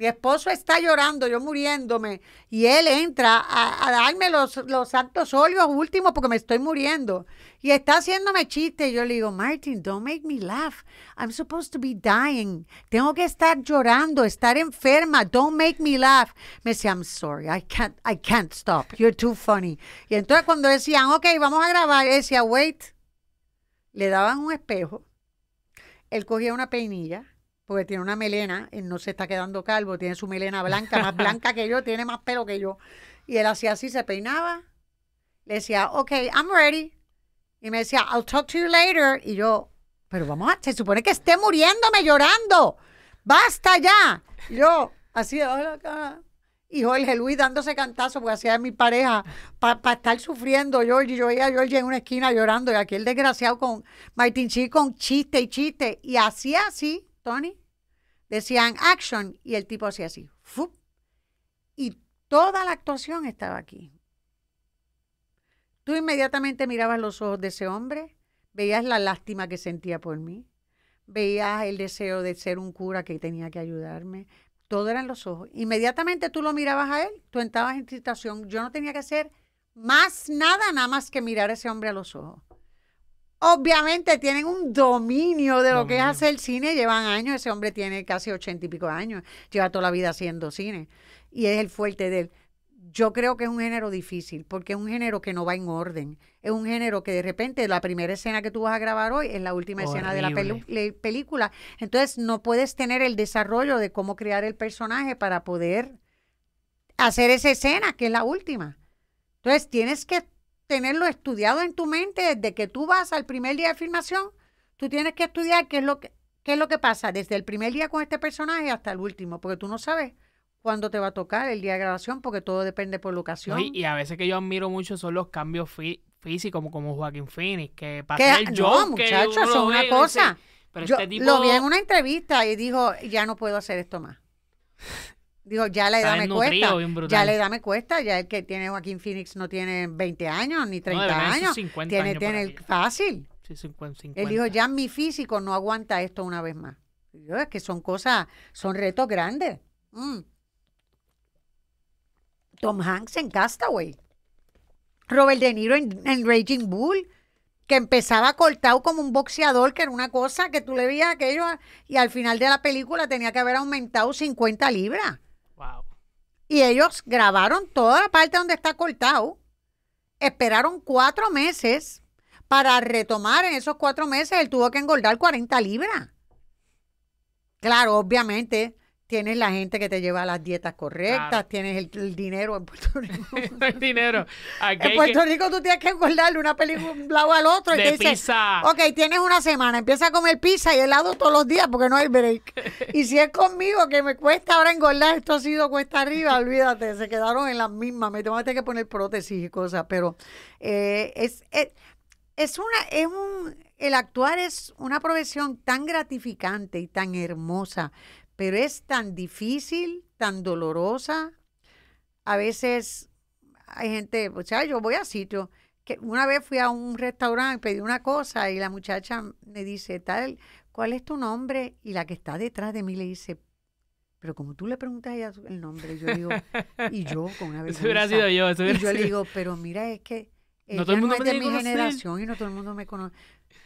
mi esposo está llorando, yo muriéndome, y él entra a, darme los, los santos óleos últimos porque me estoy muriendo. Y está haciéndome chiste. Yo le digo, Martin, don't make me laugh. I'm supposed to be dying. Tengo que estar llorando, estar enferma. Don't make me laugh. Me decía, I'm sorry, I can't, I can't stop. You're too funny. Y entonces cuando decían, ok, vamos a grabar, decía, wait. Le daban un espejo. Él cogía una peinilla porque tiene una melena, él no se está quedando calvo, tiene su melena blanca, más blanca que yo, tiene más pelo que yo. Y él hacía así, se peinaba, le decía, ok, I'm ready. Y me decía, I'll talk to you later. Y yo, pero vamos, a, se supone que esté muriéndome llorando. Basta ya. Y yo, así, hola, cara y Jorge Luis dándose cantazo porque hacía mi pareja para estar sufriendo. yo yo veía a Jorge en una esquina llorando y aquí el desgraciado con Martin Chi con chiste y chiste. Y así, así, Tony, Decían action y el tipo hacía así. Y toda la actuación estaba aquí. Tú inmediatamente mirabas los ojos de ese hombre, veías la lástima que sentía por mí, veías el deseo de ser un cura que tenía que ayudarme. Todo eran los ojos. Inmediatamente tú lo mirabas a él, tú estabas en situación. Yo no tenía que hacer más nada, nada más que mirar a ese hombre a los ojos obviamente tienen un dominio de lo que es hacer cine, llevan años, ese hombre tiene casi ochenta y pico años, lleva toda la vida haciendo cine y es el fuerte de él. Yo creo que es un género difícil porque es un género que no va en orden, es un género que de repente la primera escena que tú vas a grabar hoy es la última escena de la película, entonces no puedes tener el desarrollo de cómo crear el personaje para poder hacer esa escena que es la última. Entonces tienes que tenerlo estudiado en tu mente desde que tú vas al primer día de filmación. Tú tienes que estudiar qué es lo que, qué es lo que pasa desde el primer día con este personaje hasta el último, porque tú no sabes cuándo te va a tocar el día de grabación, porque todo depende por locación. ocasión. y, a veces que yo admiro mucho son los cambios físicos, como, como Joaquín Phoenix, que pasa el yo, no, muchachos, es este una cosa. Lo vi en una entrevista y dijo, ya no puedo hacer esto más. Digo, ya la edad me cuesta. Ya la edad me cuesta. Ya el que tiene Joaquín Phoenix no tiene 20 años ni 30 años. tiene, tiene el fácil. Él dijo, ya mi físico no aguanta esto una vez más. es que son cosas, son retos grandes. Mm. Tom Hanks en Castaway. Robert De Niro en, en, Raging Bull, que empezaba cortado como un boxeador, que era una cosa que tú le veías aquello y al final de la película tenía que haber aumentado 50 libras. Y ellos grabaron toda la parte donde está cortado. Esperaron cuatro meses para retomar. En esos cuatro meses él tuvo que engordar 40 libras. Claro, obviamente, tienes la gente que te lleva las dietas correctas, tienes el, dinero en Puerto Rico. dinero. en Puerto Rico tú tienes que engordarle una película un lado al otro. Y te dices, Ok, tienes una semana, empieza a comer pizza y helado todos los días porque no hay break. y si es conmigo que me cuesta ahora engordar, esto ha sido cuesta arriba, olvídate, se quedaron en las mismas, me tengo que poner prótesis y cosas, pero eh, es, es, eh, es una, es un, el actuar es una profesión tan gratificante y tan hermosa pero es tan difícil, tan dolorosa. A veces hay gente, o sea, yo voy a sitio que una vez fui a un restaurante, pedí una cosa y la muchacha me dice, tal, ¿cuál es tu nombre? Y la que está detrás de mí le dice, pero como tú le preguntas el nombre, yo digo, y yo con una vez. Eso hubiera sido yo, eso hubiera y yo le digo, pero mira, es que ella no, de mi generación y no todo el mundo me conoce.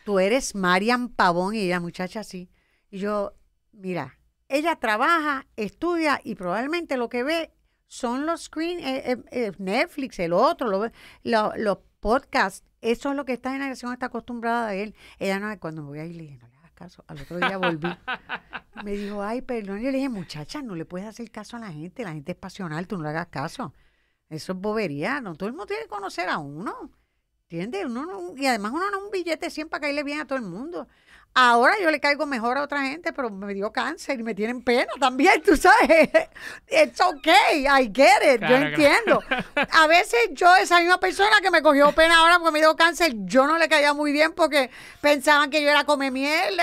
Tú eres Marian Pavón y la muchacha así. Y yo, mira, ella trabaja, estudia y probablemente lo que ve son los screen, eh, eh, eh, Netflix, el otro, los lo, podcasts. Eso es lo que esta generación está acostumbrada a él. Ella no, cuando me voy a ir, le dije, no le hagas caso. Al otro día volví. me dijo, ay, perdón. Yo le dije, muchacha, no le puedes hacer caso a la gente. La gente es pasional, tú no le hagas caso. Eso es bobería. No, todo el mundo tiene que conocer a uno. ¿Entiendes? Uno y además uno no es un billete siempre para caerle bien a todo el mundo. Ahora yo le caigo mejor a otra gente, pero me dio cáncer y me tienen pena también, tú sabes. It's okay, I get it, yo entiendo. A veces yo, esa misma persona que me cogió pena ahora porque me dio cáncer, yo no le caía muy bien porque pensaban que yo era come miel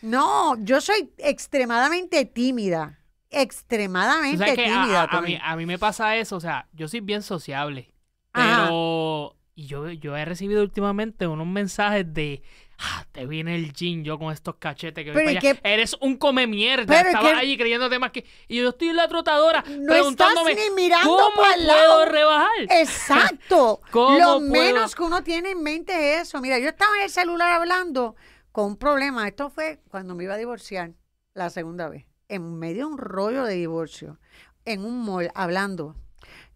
No, yo soy extremadamente tímida. Extremadamente tímida. A, mí, me pasa eso, o sea, yo soy bien sociable, pero yo he recibido últimamente unos mensajes de Ah, te viene el jean yo con estos cachetes que, me Eres un come mierda. Estaba allí creyéndote más que. Y yo estoy en la trotadora no preguntándome. Estás ni mirando para el lado? Exacto. Lo menos que uno tiene en mente es eso. Mira, yo estaba en el celular hablando con un problema. Esto fue cuando me iba a divorciar la segunda vez. En medio de un rollo de divorcio. En un mall hablando.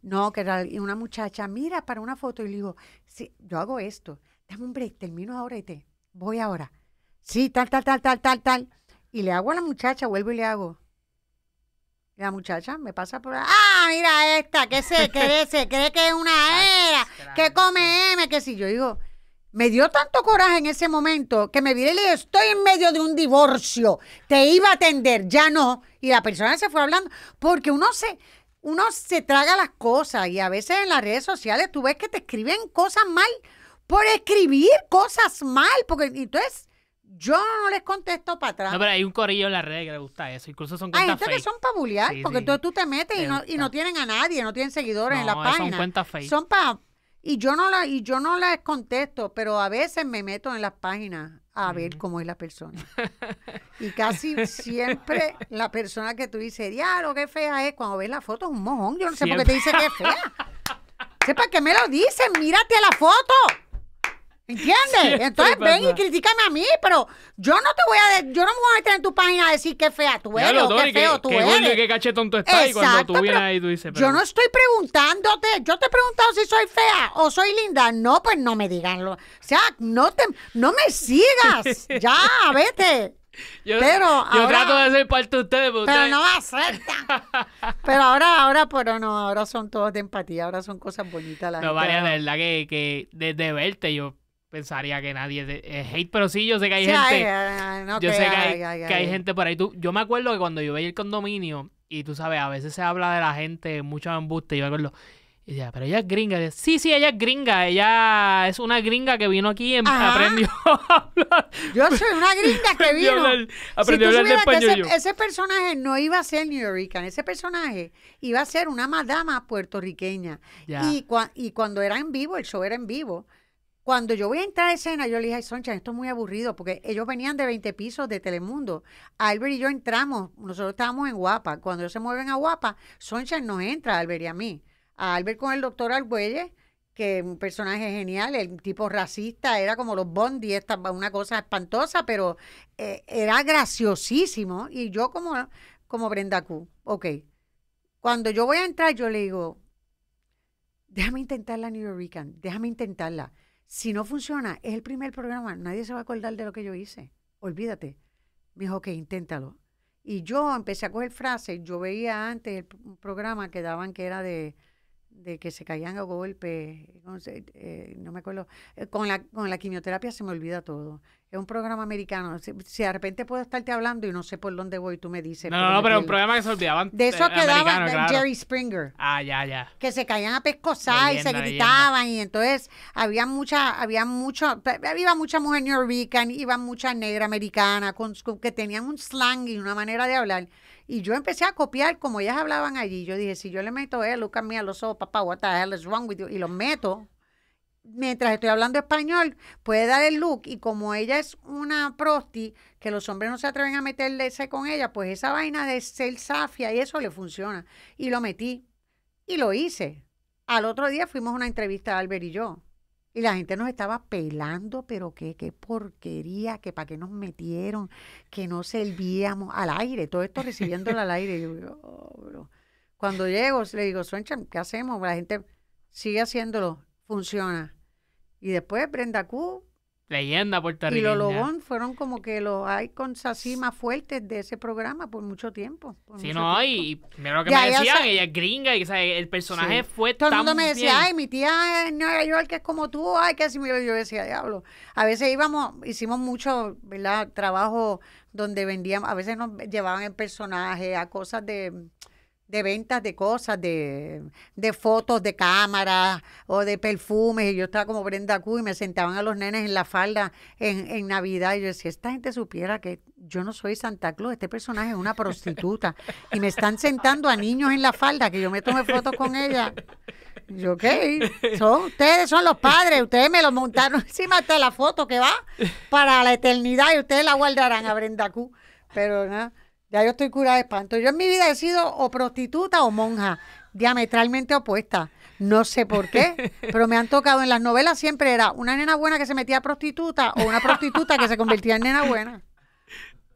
No, que era una muchacha, mira para una foto y le digo, sí, yo hago esto. Dame un break, termino ahora y te voy ahora. Sí, tal, tal, tal, tal, tal, tal. Y le hago a la muchacha, vuelvo y le hago. La muchacha me pasa por... Ah, mira esta, que se cree, se cree que es una era, que come M, que si yo digo, me dio tanto coraje en ese momento que me vi y le dije, estoy en medio de un divorcio, te iba a atender, ya no. Y la persona se fue hablando, porque uno se, uno se traga las cosas y a veces en las redes sociales tú ves que te escriben cosas mal por escribir cosas mal, porque entonces yo no les contesto para atrás. No, pero hay un corillo en la red que le gusta eso. Incluso son ah, cuentas Hay gente que son para bullear, porque entonces tú te metes y no, y no, tienen a nadie, no tienen seguidores en la página. Son cuentas fake. Son Y yo no la, y yo no les contesto, pero a veces me meto en las páginas a ver cómo es la persona. y casi siempre la persona que tú dices, lo que fea es, cuando ves la foto es un mojón. Yo no sé por qué te dice que es fea. Sepa que me lo dicen, mírate a la foto. ¿Entiendes? Entonces ven y críticame a mí, pero yo no te voy a, yo no me voy a meter en tu página a decir qué fea tú eres, o qué feo tú que eres. qué cachetón tú estás y cuando tú vienes ahí tú dices. Pero... Yo no estoy preguntándote, yo te he preguntado si soy fea o soy linda. No, pues no me diganlo. O sea, no te, no me sigas. ya, vete. Yo, pero yo trato de ser parte de ustedes, pero, no acepta pero ahora, ahora, pero no, ahora son todos de empatía, ahora son cosas bonitas. cosas. no, gente, de verdad que, que desde verte yo pensaría que nadie es hate, pero sí, yo sé que hay gente. yo sé que hay, gente por ahí. Tú, yo me acuerdo que cuando yo veía el condominio, y tú sabes, a veces se habla de la gente, mucho embuste, yo me acuerdo. Y decía, pero ella es gringa. sí, sí, ella es gringa. Ella es una gringa que vino aquí y em, aprendió a hablar. Yo soy una gringa que vino. aprendió español. ese, personaje no iba a ser New York Ese personaje iba a ser una madama puertorriqueña. Y, y cuando era en vivo, el show era en vivo cuando yo voy a entrar a escena, yo le dije, a Soncha, esto es muy aburrido, porque ellos venían de 20 pisos de Telemundo. Albert y yo entramos, nosotros estábamos en Guapa. Cuando ellos se mueven a Guapa, Soncha no entra, Albert y a mí. A Albert con el doctor Albuelle, que es un personaje genial, el tipo racista, era como los Bondi, esta, una cosa espantosa, pero eh, era graciosísimo. Y yo como, como Brenda Q, ok. Cuando yo voy a entrar, yo le digo, déjame intentarla la New Yorkan, déjame intentarla. Si no funciona, es el primer programa, nadie se va a acordar de lo que yo hice. Olvídate. Me dijo, que inténtalo. Y yo empecé a coger frases. Yo veía antes el, un programa que daban que era de, que se caían a golpes, no, eh, me acuerdo. Eh, con, la, con la quimioterapia se me olvida todo. Es un programa americano. Si, de repente puedo estarte hablando y no sé por dónde voy, tú me dices. No, no, pero es un programa que se olvidaban. De eso quedaba Jerry Springer. Ah, ya, ya. Que se caían a pescosar y se gritaban. Y entonces había mucha, había mucho, había mucha mujer New iban iba mucha negra americana, con, que tenían un slang y una manera de hablar. Y yo empecé a copiar como ellas hablaban allí. Yo dije, si yo le meto, eh, Lucas, mía, los ojos, papá, what the hell is wrong with you? Y los meto mientras estoy hablando español, puede dar el look y como ella es una prosti, que los hombres no se atreven a meterse con ella, pues esa vaina de ser safia y eso le funciona. Y lo metí y lo hice. Al otro día fuimos a una entrevista Albert y yo. Y la gente nos estaba pelando, pero qué, qué porquería, que para qué nos metieron, que no servíamos al aire, todo esto recibiéndolo al aire. yo, oh, cuando llego, le digo, Soncha, ¿qué hacemos? La gente sigue haciéndolo funciona. Y después Brenda Q. Leyenda puertorriqueña. Y fueron como que los icons así más fuertes de ese programa por mucho tiempo. sí, no, hay y lo que me decían, ella, es gringa, y, el personaje fue Todo el mundo me decía, ay, mi tía Nueva es como tú, ay, que así, me yo decía, diablo. A veces íbamos, hicimos mucho, ¿verdad?, trabajo donde vendíamos, a veces nos llevaban el personaje a cosas de de ventas de cosas, de, fotos de cámaras o de perfumes. Y yo estaba como Brenda Q y me sentaban a los nenes en la falda en, Navidad. Y yo decía, esta gente supiera que yo no soy Santa Claus, este personaje es una prostituta. y me están sentando a niños en la falda, que yo me tome fotos con ella. yo, ok, son, ustedes son los padres, ustedes me lo montaron encima hasta la foto que va para la eternidad y ustedes la guardarán a Brenda Q. Pero nada. Ya yo estoy curada de espanto. Yo en mi vida he sido o prostituta o monja, diametralmente opuesta. No sé por qué, pero me han tocado en las novelas siempre era una nena buena que se metía a prostituta o una prostituta que se convertía en nena buena.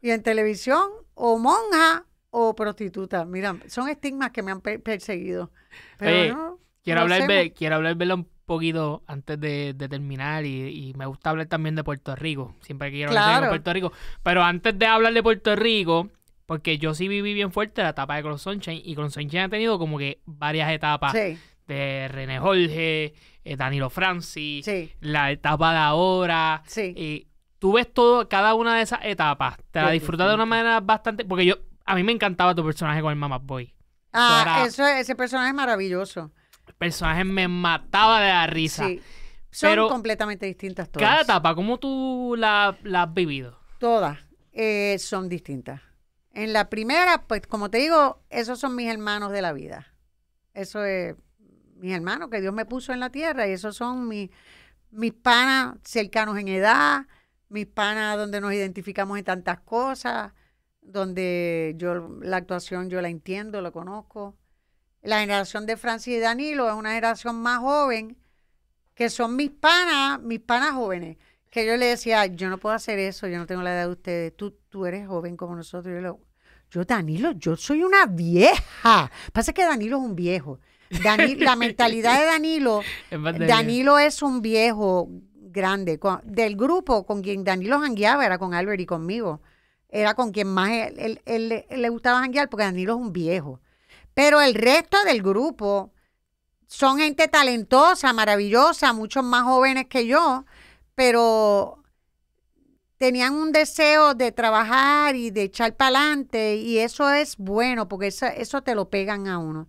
Y en televisión, o monja o prostituta. Mira, son estigmas que me han perseguido. quiero, hablar de, quiero hablar un poquito antes de, terminar y, me gusta hablar también de Puerto Rico. Siempre quiero hablar de Puerto Rico. Pero antes de hablar de Puerto Rico, porque yo sí viví bien fuerte la etapa de Cross Sunshine y Cross Sunshine ha tenido como que varias etapas. De René Jorge, eh, Danilo Francis, la etapa de ahora. y Y tú ves todo, cada una de esas etapas. Te la disfrutas de una manera bastante. Porque yo, a mí me encantaba tu personaje con el Mama Boy. Ah, ese personaje es maravilloso. El personaje me mataba de la risa. Son completamente distintas todas. Cada etapa, ¿cómo tú la, has vivido? Todas eh, son distintas. En la primera, pues como te digo, esos son mis hermanos de la vida. Eso es mis hermanos que Dios me puso en la tierra y esos son mis, mis panas cercanos en edad, mis panas donde nos identificamos en tantas cosas, donde yo la actuación yo la entiendo, la conozco. La generación de Francis y Danilo es una generación más joven que son mis panas, mis panas jóvenes, que yo le decía, yo no puedo hacer eso, yo no tengo la edad de ustedes, tú, tú eres joven como nosotros. Yo le yo, Danilo, yo soy una vieja. Pasa que Danilo es un viejo. la mentalidad de Danilo, Danilo es un viejo grande. del grupo con quien Danilo jangueaba era con Albert y conmigo. Era con quien más le gustaba janguear porque Danilo es un viejo. Pero el resto del grupo son gente talentosa, maravillosa, muchos más jóvenes que yo, pero tenían un deseo de trabajar y de echar para adelante y eso es bueno porque eso, te lo pegan a uno.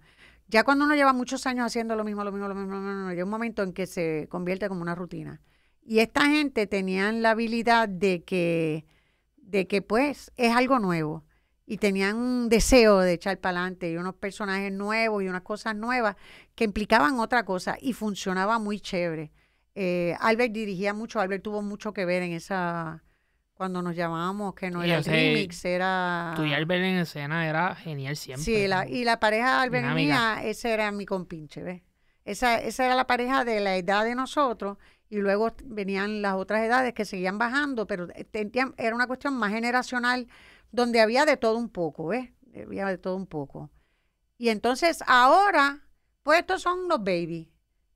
Ya cuando uno lleva muchos años haciendo lo mismo, lo mismo, lo mismo, no, no, llega un momento en que se convierte como una rutina. Y esta gente tenían la habilidad de que, de que pues es algo nuevo y tenían un deseo de echar para adelante y unos personajes nuevos y unas cosas nuevas que implicaban otra cosa y funcionaba muy chévere. Eh, Albert dirigía mucho, Albert tuvo mucho que ver en esa, cuando nos llamábamos, que no era el remix, era... Tu y Albert en escena era genial siempre. Sí, la, y la pareja Albert mía, ese era mi compinche, ¿ves? Esa, esa era la pareja de la edad de nosotros y luego venían las otras edades que seguían bajando, pero eh, era una cuestión más generacional donde había de todo un poco, ¿ves? Había de todo un poco. Y entonces ahora, pues estos son los babies.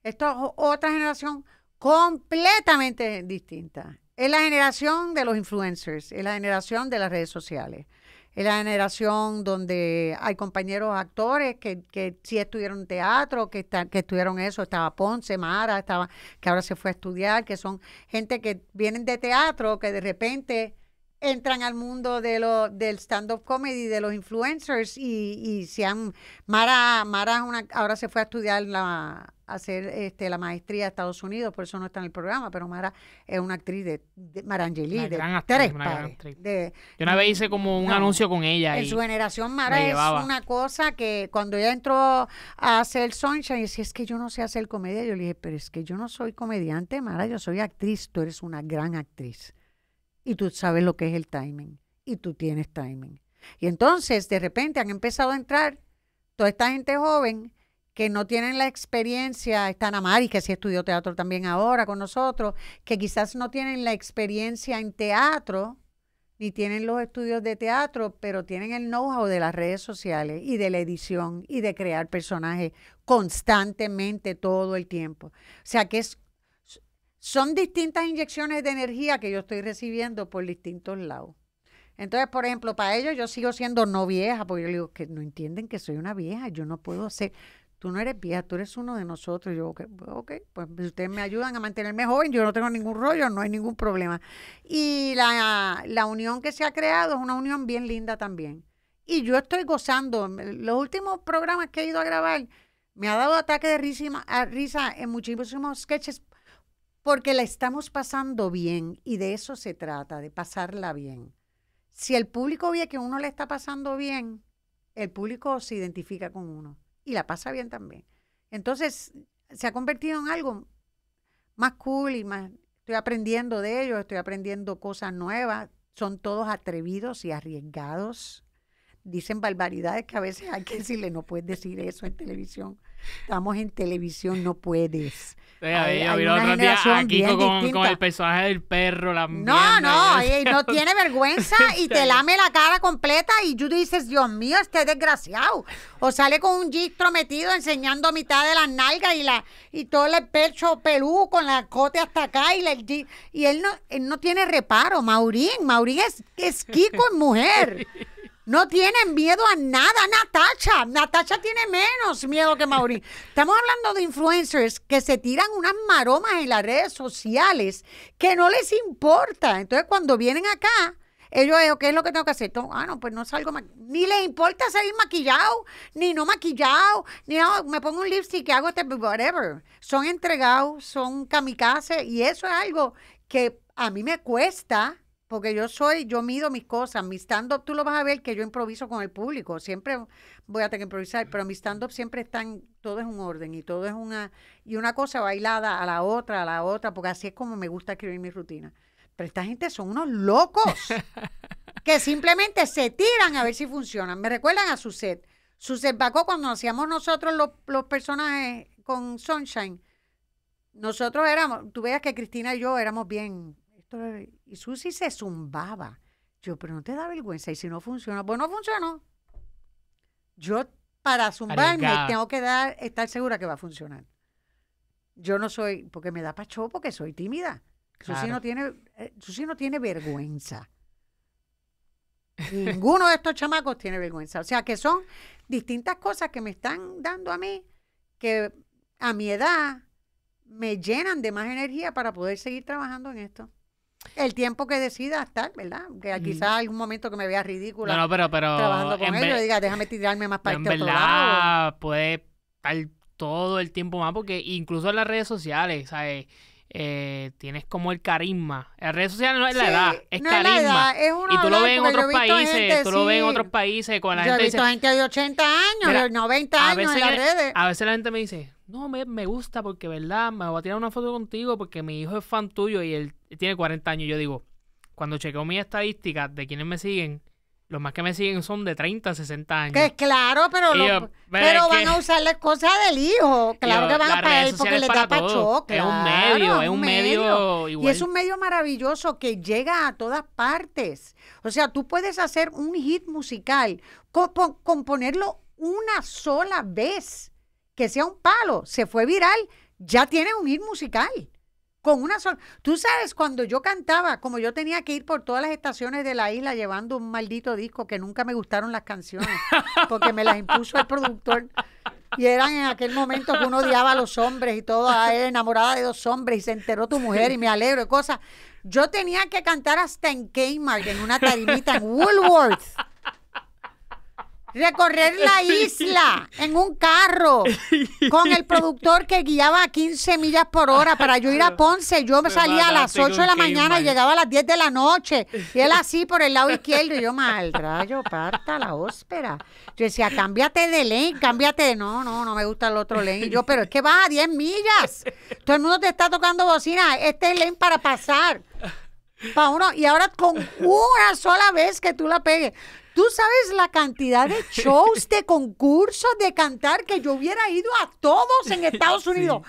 Esto es otra generación completamente distinta. Es la generación de los influencers, es la generación de las redes sociales, es la generación donde hay compañeros actores que, que sí estuvieron en teatro, que, que estuvieron eso, estaba Ponce, Mara, estaba, que ahora se fue a estudiar, que son gente que vienen de teatro, que de repente entran al mundo de lo, del stand-up comedy, de los influencers y, y se han... Mara, Mara ahora se fue a estudiar la hacer este, la maestría de Estados Unidos, por eso no está en el programa, pero Mara es una actriz de, Marangeli, de gran actriz, Yo una vez hice como un anuncio con ella. En su generación Mara es una cosa que cuando ella entró a hacer Sunshine, decía, es que yo no sé hacer comedia. Yo le dije, pero es que yo no soy comediante, Mara, yo soy actriz, tú eres una gran actriz y tú sabes lo que es el timing y tú tienes timing. Y entonces de repente han empezado a entrar toda esta gente joven que no tienen la experiencia, están amar y que sí estudió teatro también ahora con nosotros, que quizás no tienen la experiencia en teatro, ni tienen los estudios de teatro, pero tienen el know-how de las redes sociales y de la edición y de crear personajes constantemente todo el tiempo. O sea que es son distintas inyecciones de energía que yo estoy recibiendo por distintos lados. Entonces, por ejemplo, para ellos yo sigo siendo no vieja, porque yo digo que no entienden que soy una vieja, yo no puedo hacer, tú no eres vieja, tú eres uno de nosotros. Yo, ok, pues ustedes me ayudan a mantenerme joven, yo no tengo ningún rollo, no hay ningún problema. Y la, unión que se ha creado es una unión bien linda también. Y yo estoy gozando, los últimos programas que he ido a grabar, me ha dado ataques de risa, risa en muchísimos sketches porque la estamos pasando bien y de eso se trata, de pasarla bien. Si el público ve que uno la está pasando bien, el público se identifica con uno y la pasa bien también. Entonces, se ha convertido en algo más cool y más... Estoy aprendiendo de ellos, estoy aprendiendo cosas nuevas. Son todos atrevidos y arriesgados. Dicen barbaridades que a veces hay que decirle, no puedes decir eso en televisión. Estamos en televisión, no puedes. con, el personaje del perro, No, no, no tiene vergüenza y te lame la cara completa y tú dices, Dios mío, este desgraciado. O sale con un gistro metido enseñando mitad de las nalgas y la y todo el pecho pelú con la cote hasta acá y, la, y él no no tiene reparo, Maurín, Maurín es, es Kiko en mujer. No tienen miedo a nada, Natacha. Natacha tiene menos miedo que Mauri. Estamos hablando de influencers que se tiran unas maromas en las redes sociales que no les importa. Entonces, cuando vienen acá, ellos, ¿qué eh, es lo que tengo que hacer? Ah, no, pues no salgo Ni les importa salir maquillado, ni no maquillado, ni ah, me pongo un lipstick y hago este, whatever. Son entregados, son kamikazes, y eso es algo que a mí me cuesta porque yo soy, yo mido mis cosas, mi stand-up tú lo vas a ver que yo improviso con el público, siempre voy a tener que improvisar, pero mi stand-up siempre están, todo es un orden y todo es una, y una cosa bailada a la otra, a la otra, porque así es como me gusta escribir mi rutina. Pero esta gente son unos locos que simplemente se tiran a ver si funcionan. Me recuerdan a Suset. Suset Bacó, cuando hacíamos nosotros los, personajes con Sunshine, nosotros éramos, tú veas que Cristina y yo éramos bien, y Susi se zumbaba. Yo, pero no te da vergüenza. Y si no funciona, pues no funcionó. Yo, para zumbarme, tengo que dar, estar segura que va a funcionar. Yo no soy, porque me da pacho, porque soy tímida. no tiene, eh, Susi no tiene vergüenza. Ninguno de estos chamacos tiene vergüenza. O sea, que son distintas cosas que me están dando a mí, que a mi edad me llenan de más energía para poder seguir trabajando en esto. El tiempo que decidas estar, ¿verdad? Que quizás algún momento que me veas ridícula no, no, pero, pero, trabajando con ellos diga, déjame tirarme más para este verdad, otro lado. puede estar todo el tiempo más porque incluso en las redes sociales, ¿sabes? Eh, tienes como el carisma. En las redes sociales no es la edad, es carisma. es y tú lo ves en otros países, tú lo ves en otros países. Con la yo he visto gente de 80 años, de 90 años en las redes. A veces la gente me dice, no, me, me gusta porque, ¿verdad? Me voy a tirar una foto contigo porque mi hijo es fan tuyo y el tiene 40 años. Yo digo, cuando chequeo mi estadística de quienes me siguen, los más que me siguen son de 30, 60 años. claro, pero, pues, pero, van a usar las cosas del hijo. Claro que van a pagar porque le da pacho. es un medio, es un medio. Y es un medio maravilloso que llega a todas partes. O sea, tú puedes hacer un hit musical, componerlo una sola vez, que sea un palo, se fue viral, ya tiene un hit musical. Con una sola. Tú sabes, cuando yo cantaba, como yo tenía que ir por todas las estaciones de la isla llevando un maldito disco que nunca me gustaron las canciones, porque me las impuso el productor. Y eran en aquel momento que uno odiaba a los hombres y todo, ah, enamorada de dos hombres y se enteró tu mujer y me alegro de cosas. Yo tenía que cantar hasta en Kmart, en una tarimita en Woolworth recorrer la isla en un carro con el productor que guiaba a 15 millas por hora para yo ir a Ponce. Yo me salía a las 8 de la mañana y llegaba a las 10 de la noche. Y él así por el lado izquierdo. Y yo, mal rayo, parta la óspera. Yo decía, cámbiate de lane, cámbiate No, no, no me gusta el otro lane. Y yo, pero es que vas a 10 millas. Todo el mundo te está tocando bocina. Este es lane para pasar. Para uno, y ahora con una sola vez que tú la pegues. Tú sabes la cantidad de shows, de concursos, de cantar que yo hubiera ido a todos en Estados Unidos.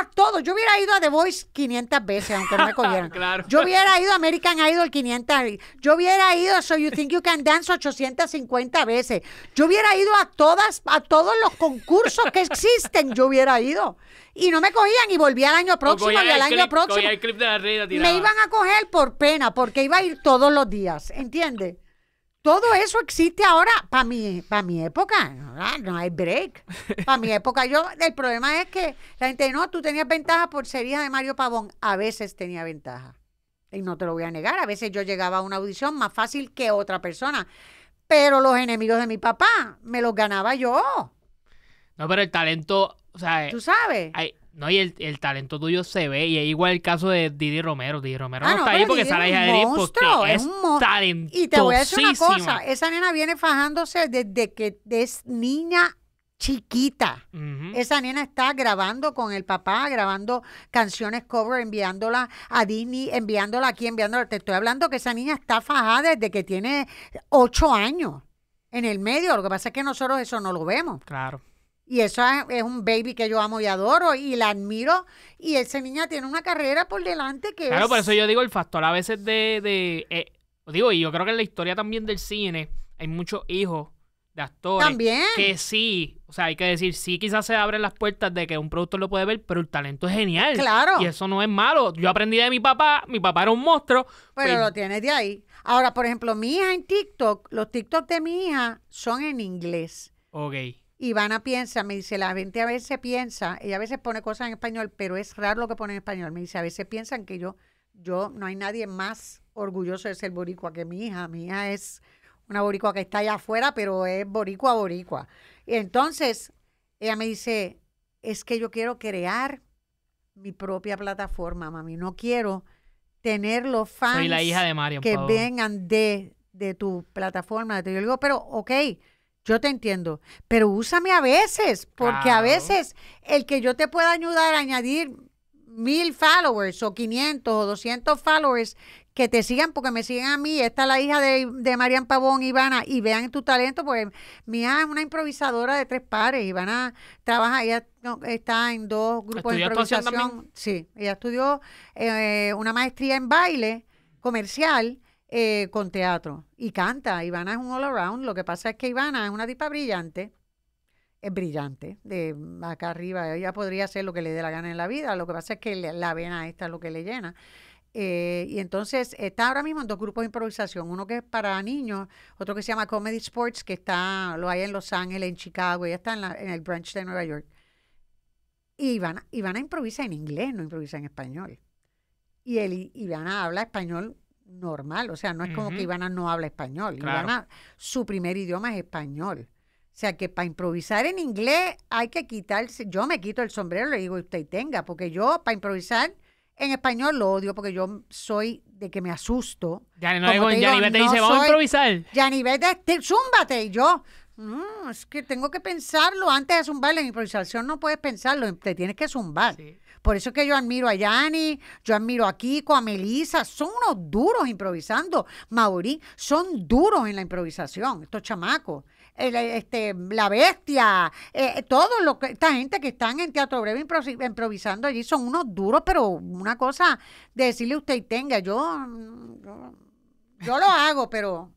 A todos. Yo hubiera ido a The Voice 500 veces, aunque no me cogieran. Yo hubiera ido a American Idol 500 Yo hubiera ido a So You Think You Can Dance 850 veces. Yo hubiera ido a todas, a todos los concursos que existen. Yo hubiera ido. Y no me cogían y volví al año próximo y al año próximo. me iban a coger por pena, porque iba a ir todos los días. ¿Entiendes? todo eso existe ahora para mi, para mi época. No, hay break. Para mi época, yo, el problema es que la gente, no, tú tenías ventaja por ser hija de Mario Pavón. A veces tenía ventaja. Y no te lo voy a negar. A veces yo llegaba a una audición más fácil que otra persona. Pero los enemigos de mi papá me los ganaba yo. No, pero el talento, sea, tú sabes. No, y el, talento tuyo se ve. Y es igual el caso de Didi Romero. Didi Romero ah, no, está ahí porque sale de Didi es, un talento Y te voy a decir una cosa. Esa nena viene fajándose desde que es niña chiquita. Esa nena está grabando con el papá, grabando canciones cover, enviándola a Disney, enviándola aquí, enviándola. Te estoy hablando que esa niña está fajada desde que tiene ocho años en el medio. Lo que pasa es que nosotros eso no lo vemos. Claro. Y eso es un baby que yo amo y adoro y la admiro. Y esa niña tiene una carrera por delante que Claro, por eso yo digo el factor a veces de... de eh, digo, y yo creo que en la historia también del cine hay muchos hijos de actores. También. Que sí, o sea, hay que decir, sí quizás se abren las puertas de que un productor lo puede ver, pero el talento es genial. Claro. Y eso no es malo. Yo aprendí de mi papá, mi papá era un monstruo. Pero, pues lo tienes de ahí. Ahora, por ejemplo, mi hija en TikTok, los TikTok de mi hija son en inglés. Ok. Ivana piensa, me dice, la gente a veces piensa, ella a veces pone cosas en español, pero es raro lo que pone en español. Me dice, a veces piensan que yo, yo, no hay nadie más orgulloso de ser boricua que mi hija. Mi hija es una boricua que está allá afuera, pero es boricua, boricua. Y entonces, ella me dice, es que yo quiero crear mi propia plataforma, mami. No quiero tener los fans que vengan de, de tu plataforma. Yo digo, pero ok, yo te entiendo, pero úsame a veces, porque a veces el que yo te pueda ayudar a añadir mil followers o 500 o 200 followers que te sigan, porque me siguen a mí. Esta la hija de, de Marian Pavón, Ivana, y vean tu talento, porque mi hija es una improvisadora de tres pares. Ivana trabaja, ella está en dos grupos de improvisación. Sí, ella estudió eh, una maestría en baile comercial eh, con teatro y canta. Ivana es un all around. Lo que pasa es que Ivana es una tipa brillante. Es brillante, de acá arriba. Ella podría hacer lo que le dé la gana en la vida. Lo que pasa es que la vena esta es lo que le llena. Eh, y entonces está ahora mismo en dos grupos de improvisación, uno que es para niños, otro que se llama Comedy Sports, que está, lo hay en Los Ángeles, en Chicago, ella está en, el branch de Nueva York. Y Ivana, Ivana improvisa en inglés, no improvisa en español. Y él, Ivana habla español normal, o sea, no es como que Ivana no habla español, Ivana, su primer idioma es español. O sea, que para improvisar en inglés hay que quitarse, yo me quito el sombrero, le digo, usted tenga, porque yo para improvisar en español lo odio porque yo soy de que me asusto. Ya no, digo, te, digo, no dice, vamos a improvisar. Yanivete, zúmbate, y yo, mm, es que tengo que pensarlo antes de zumbar. En improvisación no puedes pensarlo, te tienes que zumbar. Sí. Por eso es que yo admiro a Yanni, yo admiro a Kiko, a Melisa, son unos duros improvisando. Mauri, son duros en la improvisación, estos chamacos. este, la bestia, eh, todo lo que esta gente que están en Teatro Breve improvisando allí son unos duros, pero una cosa de decirle usted tenga, yo, yo lo hago, pero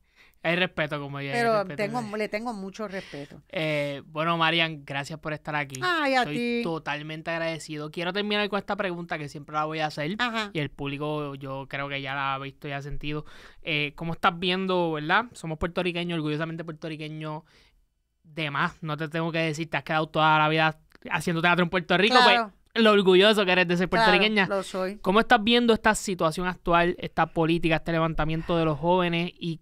hay respeto, como ella. Pero le tengo mucho respeto. Eh, bueno, Marian, gracias por estar aquí. Estoy totalmente agradecido. Quiero terminar con esta pregunta que siempre la voy a hacer. Y el público, yo creo que ya la ha visto y ha sentido. Eh, ¿Cómo estás viendo, verdad? Somos puertorriqueños, orgullosamente puertorriqueños. De más, no te tengo que decir, te has quedado toda la vida haciendo teatro en Puerto Rico. pero pues, lo orgulloso que eres de ser puertorriqueña. soy. ¿Cómo estás viendo esta situación actual, esta política, este levantamiento de los jóvenes y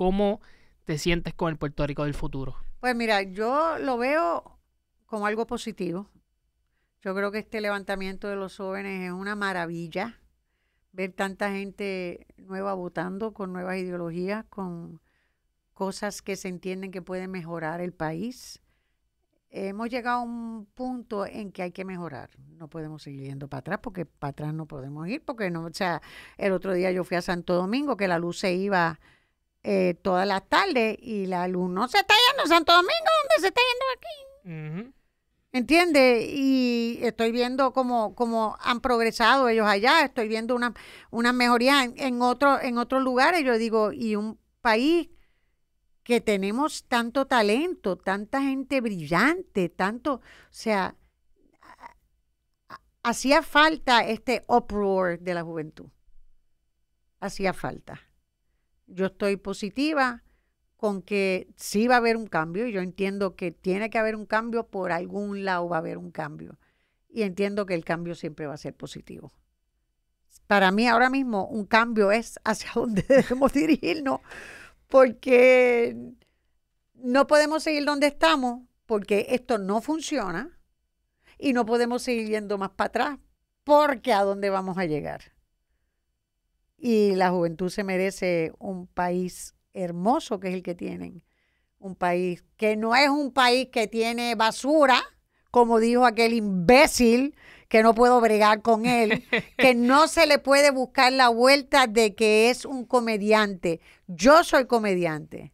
¿Cómo te sientes con el Puerto Rico del futuro? Pues mira, yo lo veo como algo positivo. Yo creo que este levantamiento de los jóvenes es una maravilla. Ver tanta gente nueva votando con nuevas ideologías, con cosas que se entienden que pueden mejorar el país. Hemos llegado a un punto en que hay que mejorar. No podemos seguir yendo para atrás porque para atrás no podemos ir porque no, o sea, el otro día yo fui a Santo Domingo que la luz se iba eh, las tardes y la alumno se está yendo Santo Domingo, ¿dónde se está yendo aquí? ¿Entiendes? Y estoy viendo cómo, han progresado ellos allá, estoy viendo una, una mejoría en, en, otro, en otros lugares, yo digo, y un país que tenemos tanto talento, tanta gente brillante, tanto, o sea, hacía falta este uproar de la juventud, hacía falta yo estoy positiva con que sí va a haber un cambio y yo entiendo que tiene que haber un cambio, por algún lado va a haber un cambio. Y entiendo que el cambio siempre va a ser positivo. Para mí ahora mismo un cambio es hacia dónde debemos dirigirnos, porque no podemos seguir donde estamos, porque esto no funciona, y no podemos seguir yendo más para atrás, porque a dónde vamos a llegar. Y la juventud se merece un país hermoso que es el que tienen. Un país que no es un país que tiene basura, como dijo aquel imbécil que no puedo bregar con él, que no se le puede buscar la vuelta de que es un comediante. Yo soy comediante.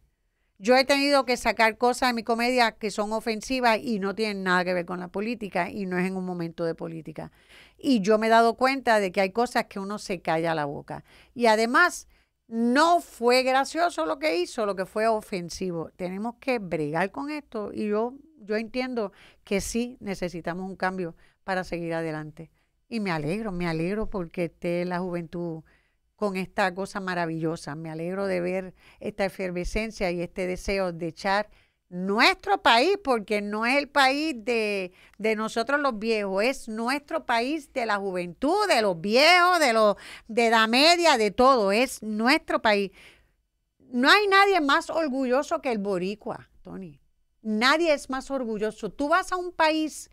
Yo he tenido que sacar cosas de mi comedia que son ofensivas y no tienen nada que ver con la política y no es en un momento de política. Y yo me he dado cuenta de que hay cosas que uno se calla la boca. Y además, no fue gracioso lo que hizo, lo que fue ofensivo. Tenemos que bregar con esto y yo, yo entiendo que sí necesitamos un cambio para seguir adelante. Y me alegro, me alegro porque esté la juventud con esta cosa maravillosa. Me alegro de ver esta efervescencia y este deseo de echar nuestro país, porque no es el país de, de, nosotros los viejos, es nuestro país de la juventud, de los viejos, de los de la media, de todo, es nuestro país. No hay nadie más orgulloso que el boricua, Tony. Nadie es más orgulloso. Tú vas a un país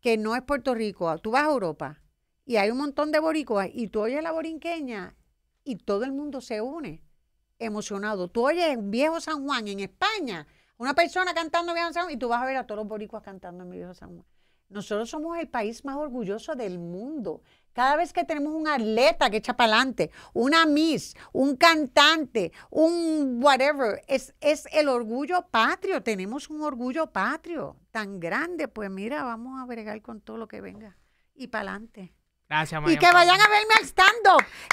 que no es Puerto Rico, tú vas a Europa y hay un montón de boricuas y tú oyes la borinqueña y todo el mundo se une emocionado. Tú oyes un viejo San Juan en España, una persona cantando viejo San Juan y tú vas a ver a todos los boricuas cantando en viejo San Juan. Nosotros somos el país más orgulloso del mundo. Cada vez que tenemos un atleta que echa para adelante, una miss, un cantante, un whatever, es, es el orgullo patrio. Tenemos un orgullo patrio tan grande. Pues mira, vamos a bregar con todo lo que venga y para adelante. Y que vayan a verme al stand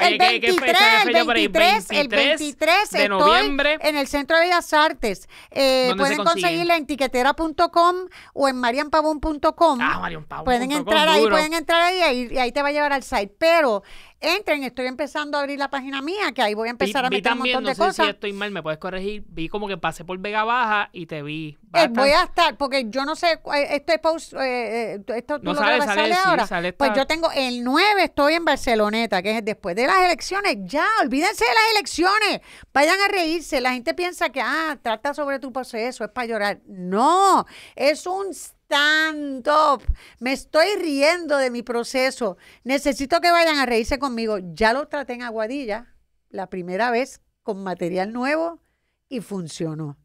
El, el 23, el 23, el 23 de noviembre. en el Centro de Bellas Artes. Eh, pueden conseguirla en tiquetera.com o en marianpavón.com. Ah, Pueden entrar ahí, pueden entrar ahí y ahí te va a llevar al site. Pero Entren, estoy empezando a abrir la página mía, que ahí voy a empezar a meter un montón no sé Si estoy mal, me puedes corregir. Vi como que pasé por Vega Baja y te vi. Eh, voy a estar, porque yo no sé, eh, esto post, eh, eh, esto tú lo sale, sale, ahora. pues yo tengo el 9, estoy en Barceloneta, que es después de las elecciones. Ya, olvídense de las elecciones. Vayan a reírse. La gente piensa que, ah, trata sobre tu proceso, es para llorar. No, es un tan top Me estoy riendo de mi proceso. Necesito que vayan a reírse conmigo. Ya lo traté en Aguadilla la primera vez con material nuevo y funcionó.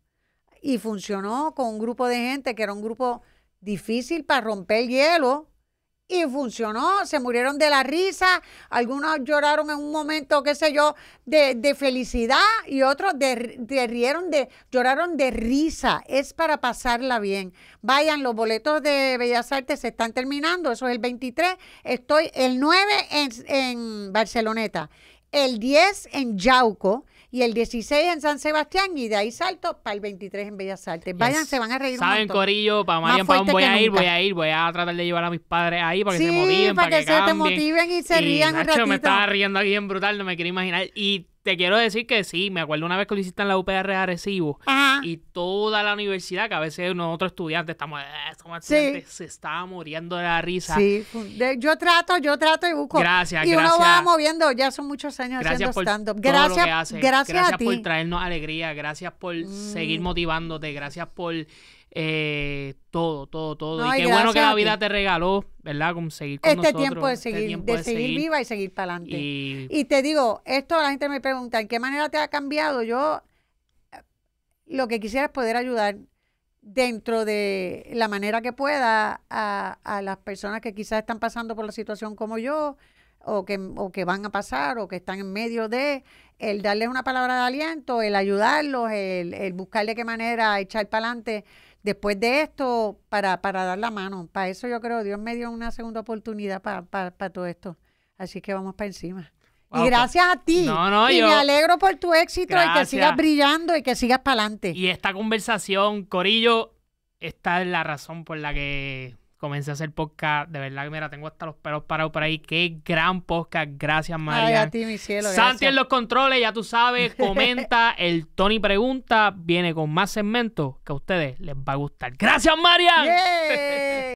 Y funcionó con un grupo de gente que era un grupo difícil para romper el hielo, y funcionó, se murieron de la risa, algunos lloraron en un momento, qué sé yo, de, de felicidad y otros rieron de, lloraron de risa. Es para pasarla bien. Vayan, los boletos de Bellas Artes se están terminando, eso es el 23, estoy el 9 en, en Barceloneta el 10 en Yauco y el 16 en San Sebastián y de ahí salto para el 23 en Bellas Artes. Vayan, se van a reír. Saben, Corillo, para para voy a ir, voy a ir, voy a tratar de llevar a mis padres ahí para que se motiven, para, para que, se motiven y se rían me estaba riendo aquí en brutal, no me quería imaginar. Y te quiero decir que sí, me acuerdo una vez que lo hiciste en la UPR de Arecibo y toda la universidad, que a veces nosotros eh, estudiantes estamos, estamos se estaba muriendo de la risa. Sí, yo trato, yo trato y busco. Gracias, y uno va moviendo, ya son muchos años gracias haciendo stand-up. Gracias, gracias, gracias, por traernos alegría, gracias por mm. seguir motivándote, gracias por eh, todo, todo, todo. y qué bueno que la vida te regaló, ¿verdad? como seguir este tiempo este de seguir, de, seguir, viva y seguir para adelante. Y, te digo, esto la gente me pregunta, ¿en qué manera te ha cambiado? Yo eh, lo que quisiera es poder ayudar dentro de la manera que pueda a, las personas que quizás están pasando por la situación como yo, o que, van a pasar, o que están en medio de, el darles una palabra de aliento, el ayudarlos, el, el buscar de qué manera echar para adelante después de esto, para, dar la mano. Para eso yo creo, Dios me dio una segunda oportunidad para, todo esto. Así que vamos para encima. y pues, gracias a ti. no, y me alegro por tu éxito y que sigas brillando y que sigas para adelante. Y esta conversación, Corillo, esta es la razón por la que Comencé a hacer podcast. De verdad, mira, tengo hasta los pelos parados por ahí. Qué gran podcast. Gracias, María. a ti, mi cielo. Santi en los controles, ya tú sabes. Comenta. el Tony Pregunta viene con más segmentos que a ustedes les va a gustar. Gracias, María.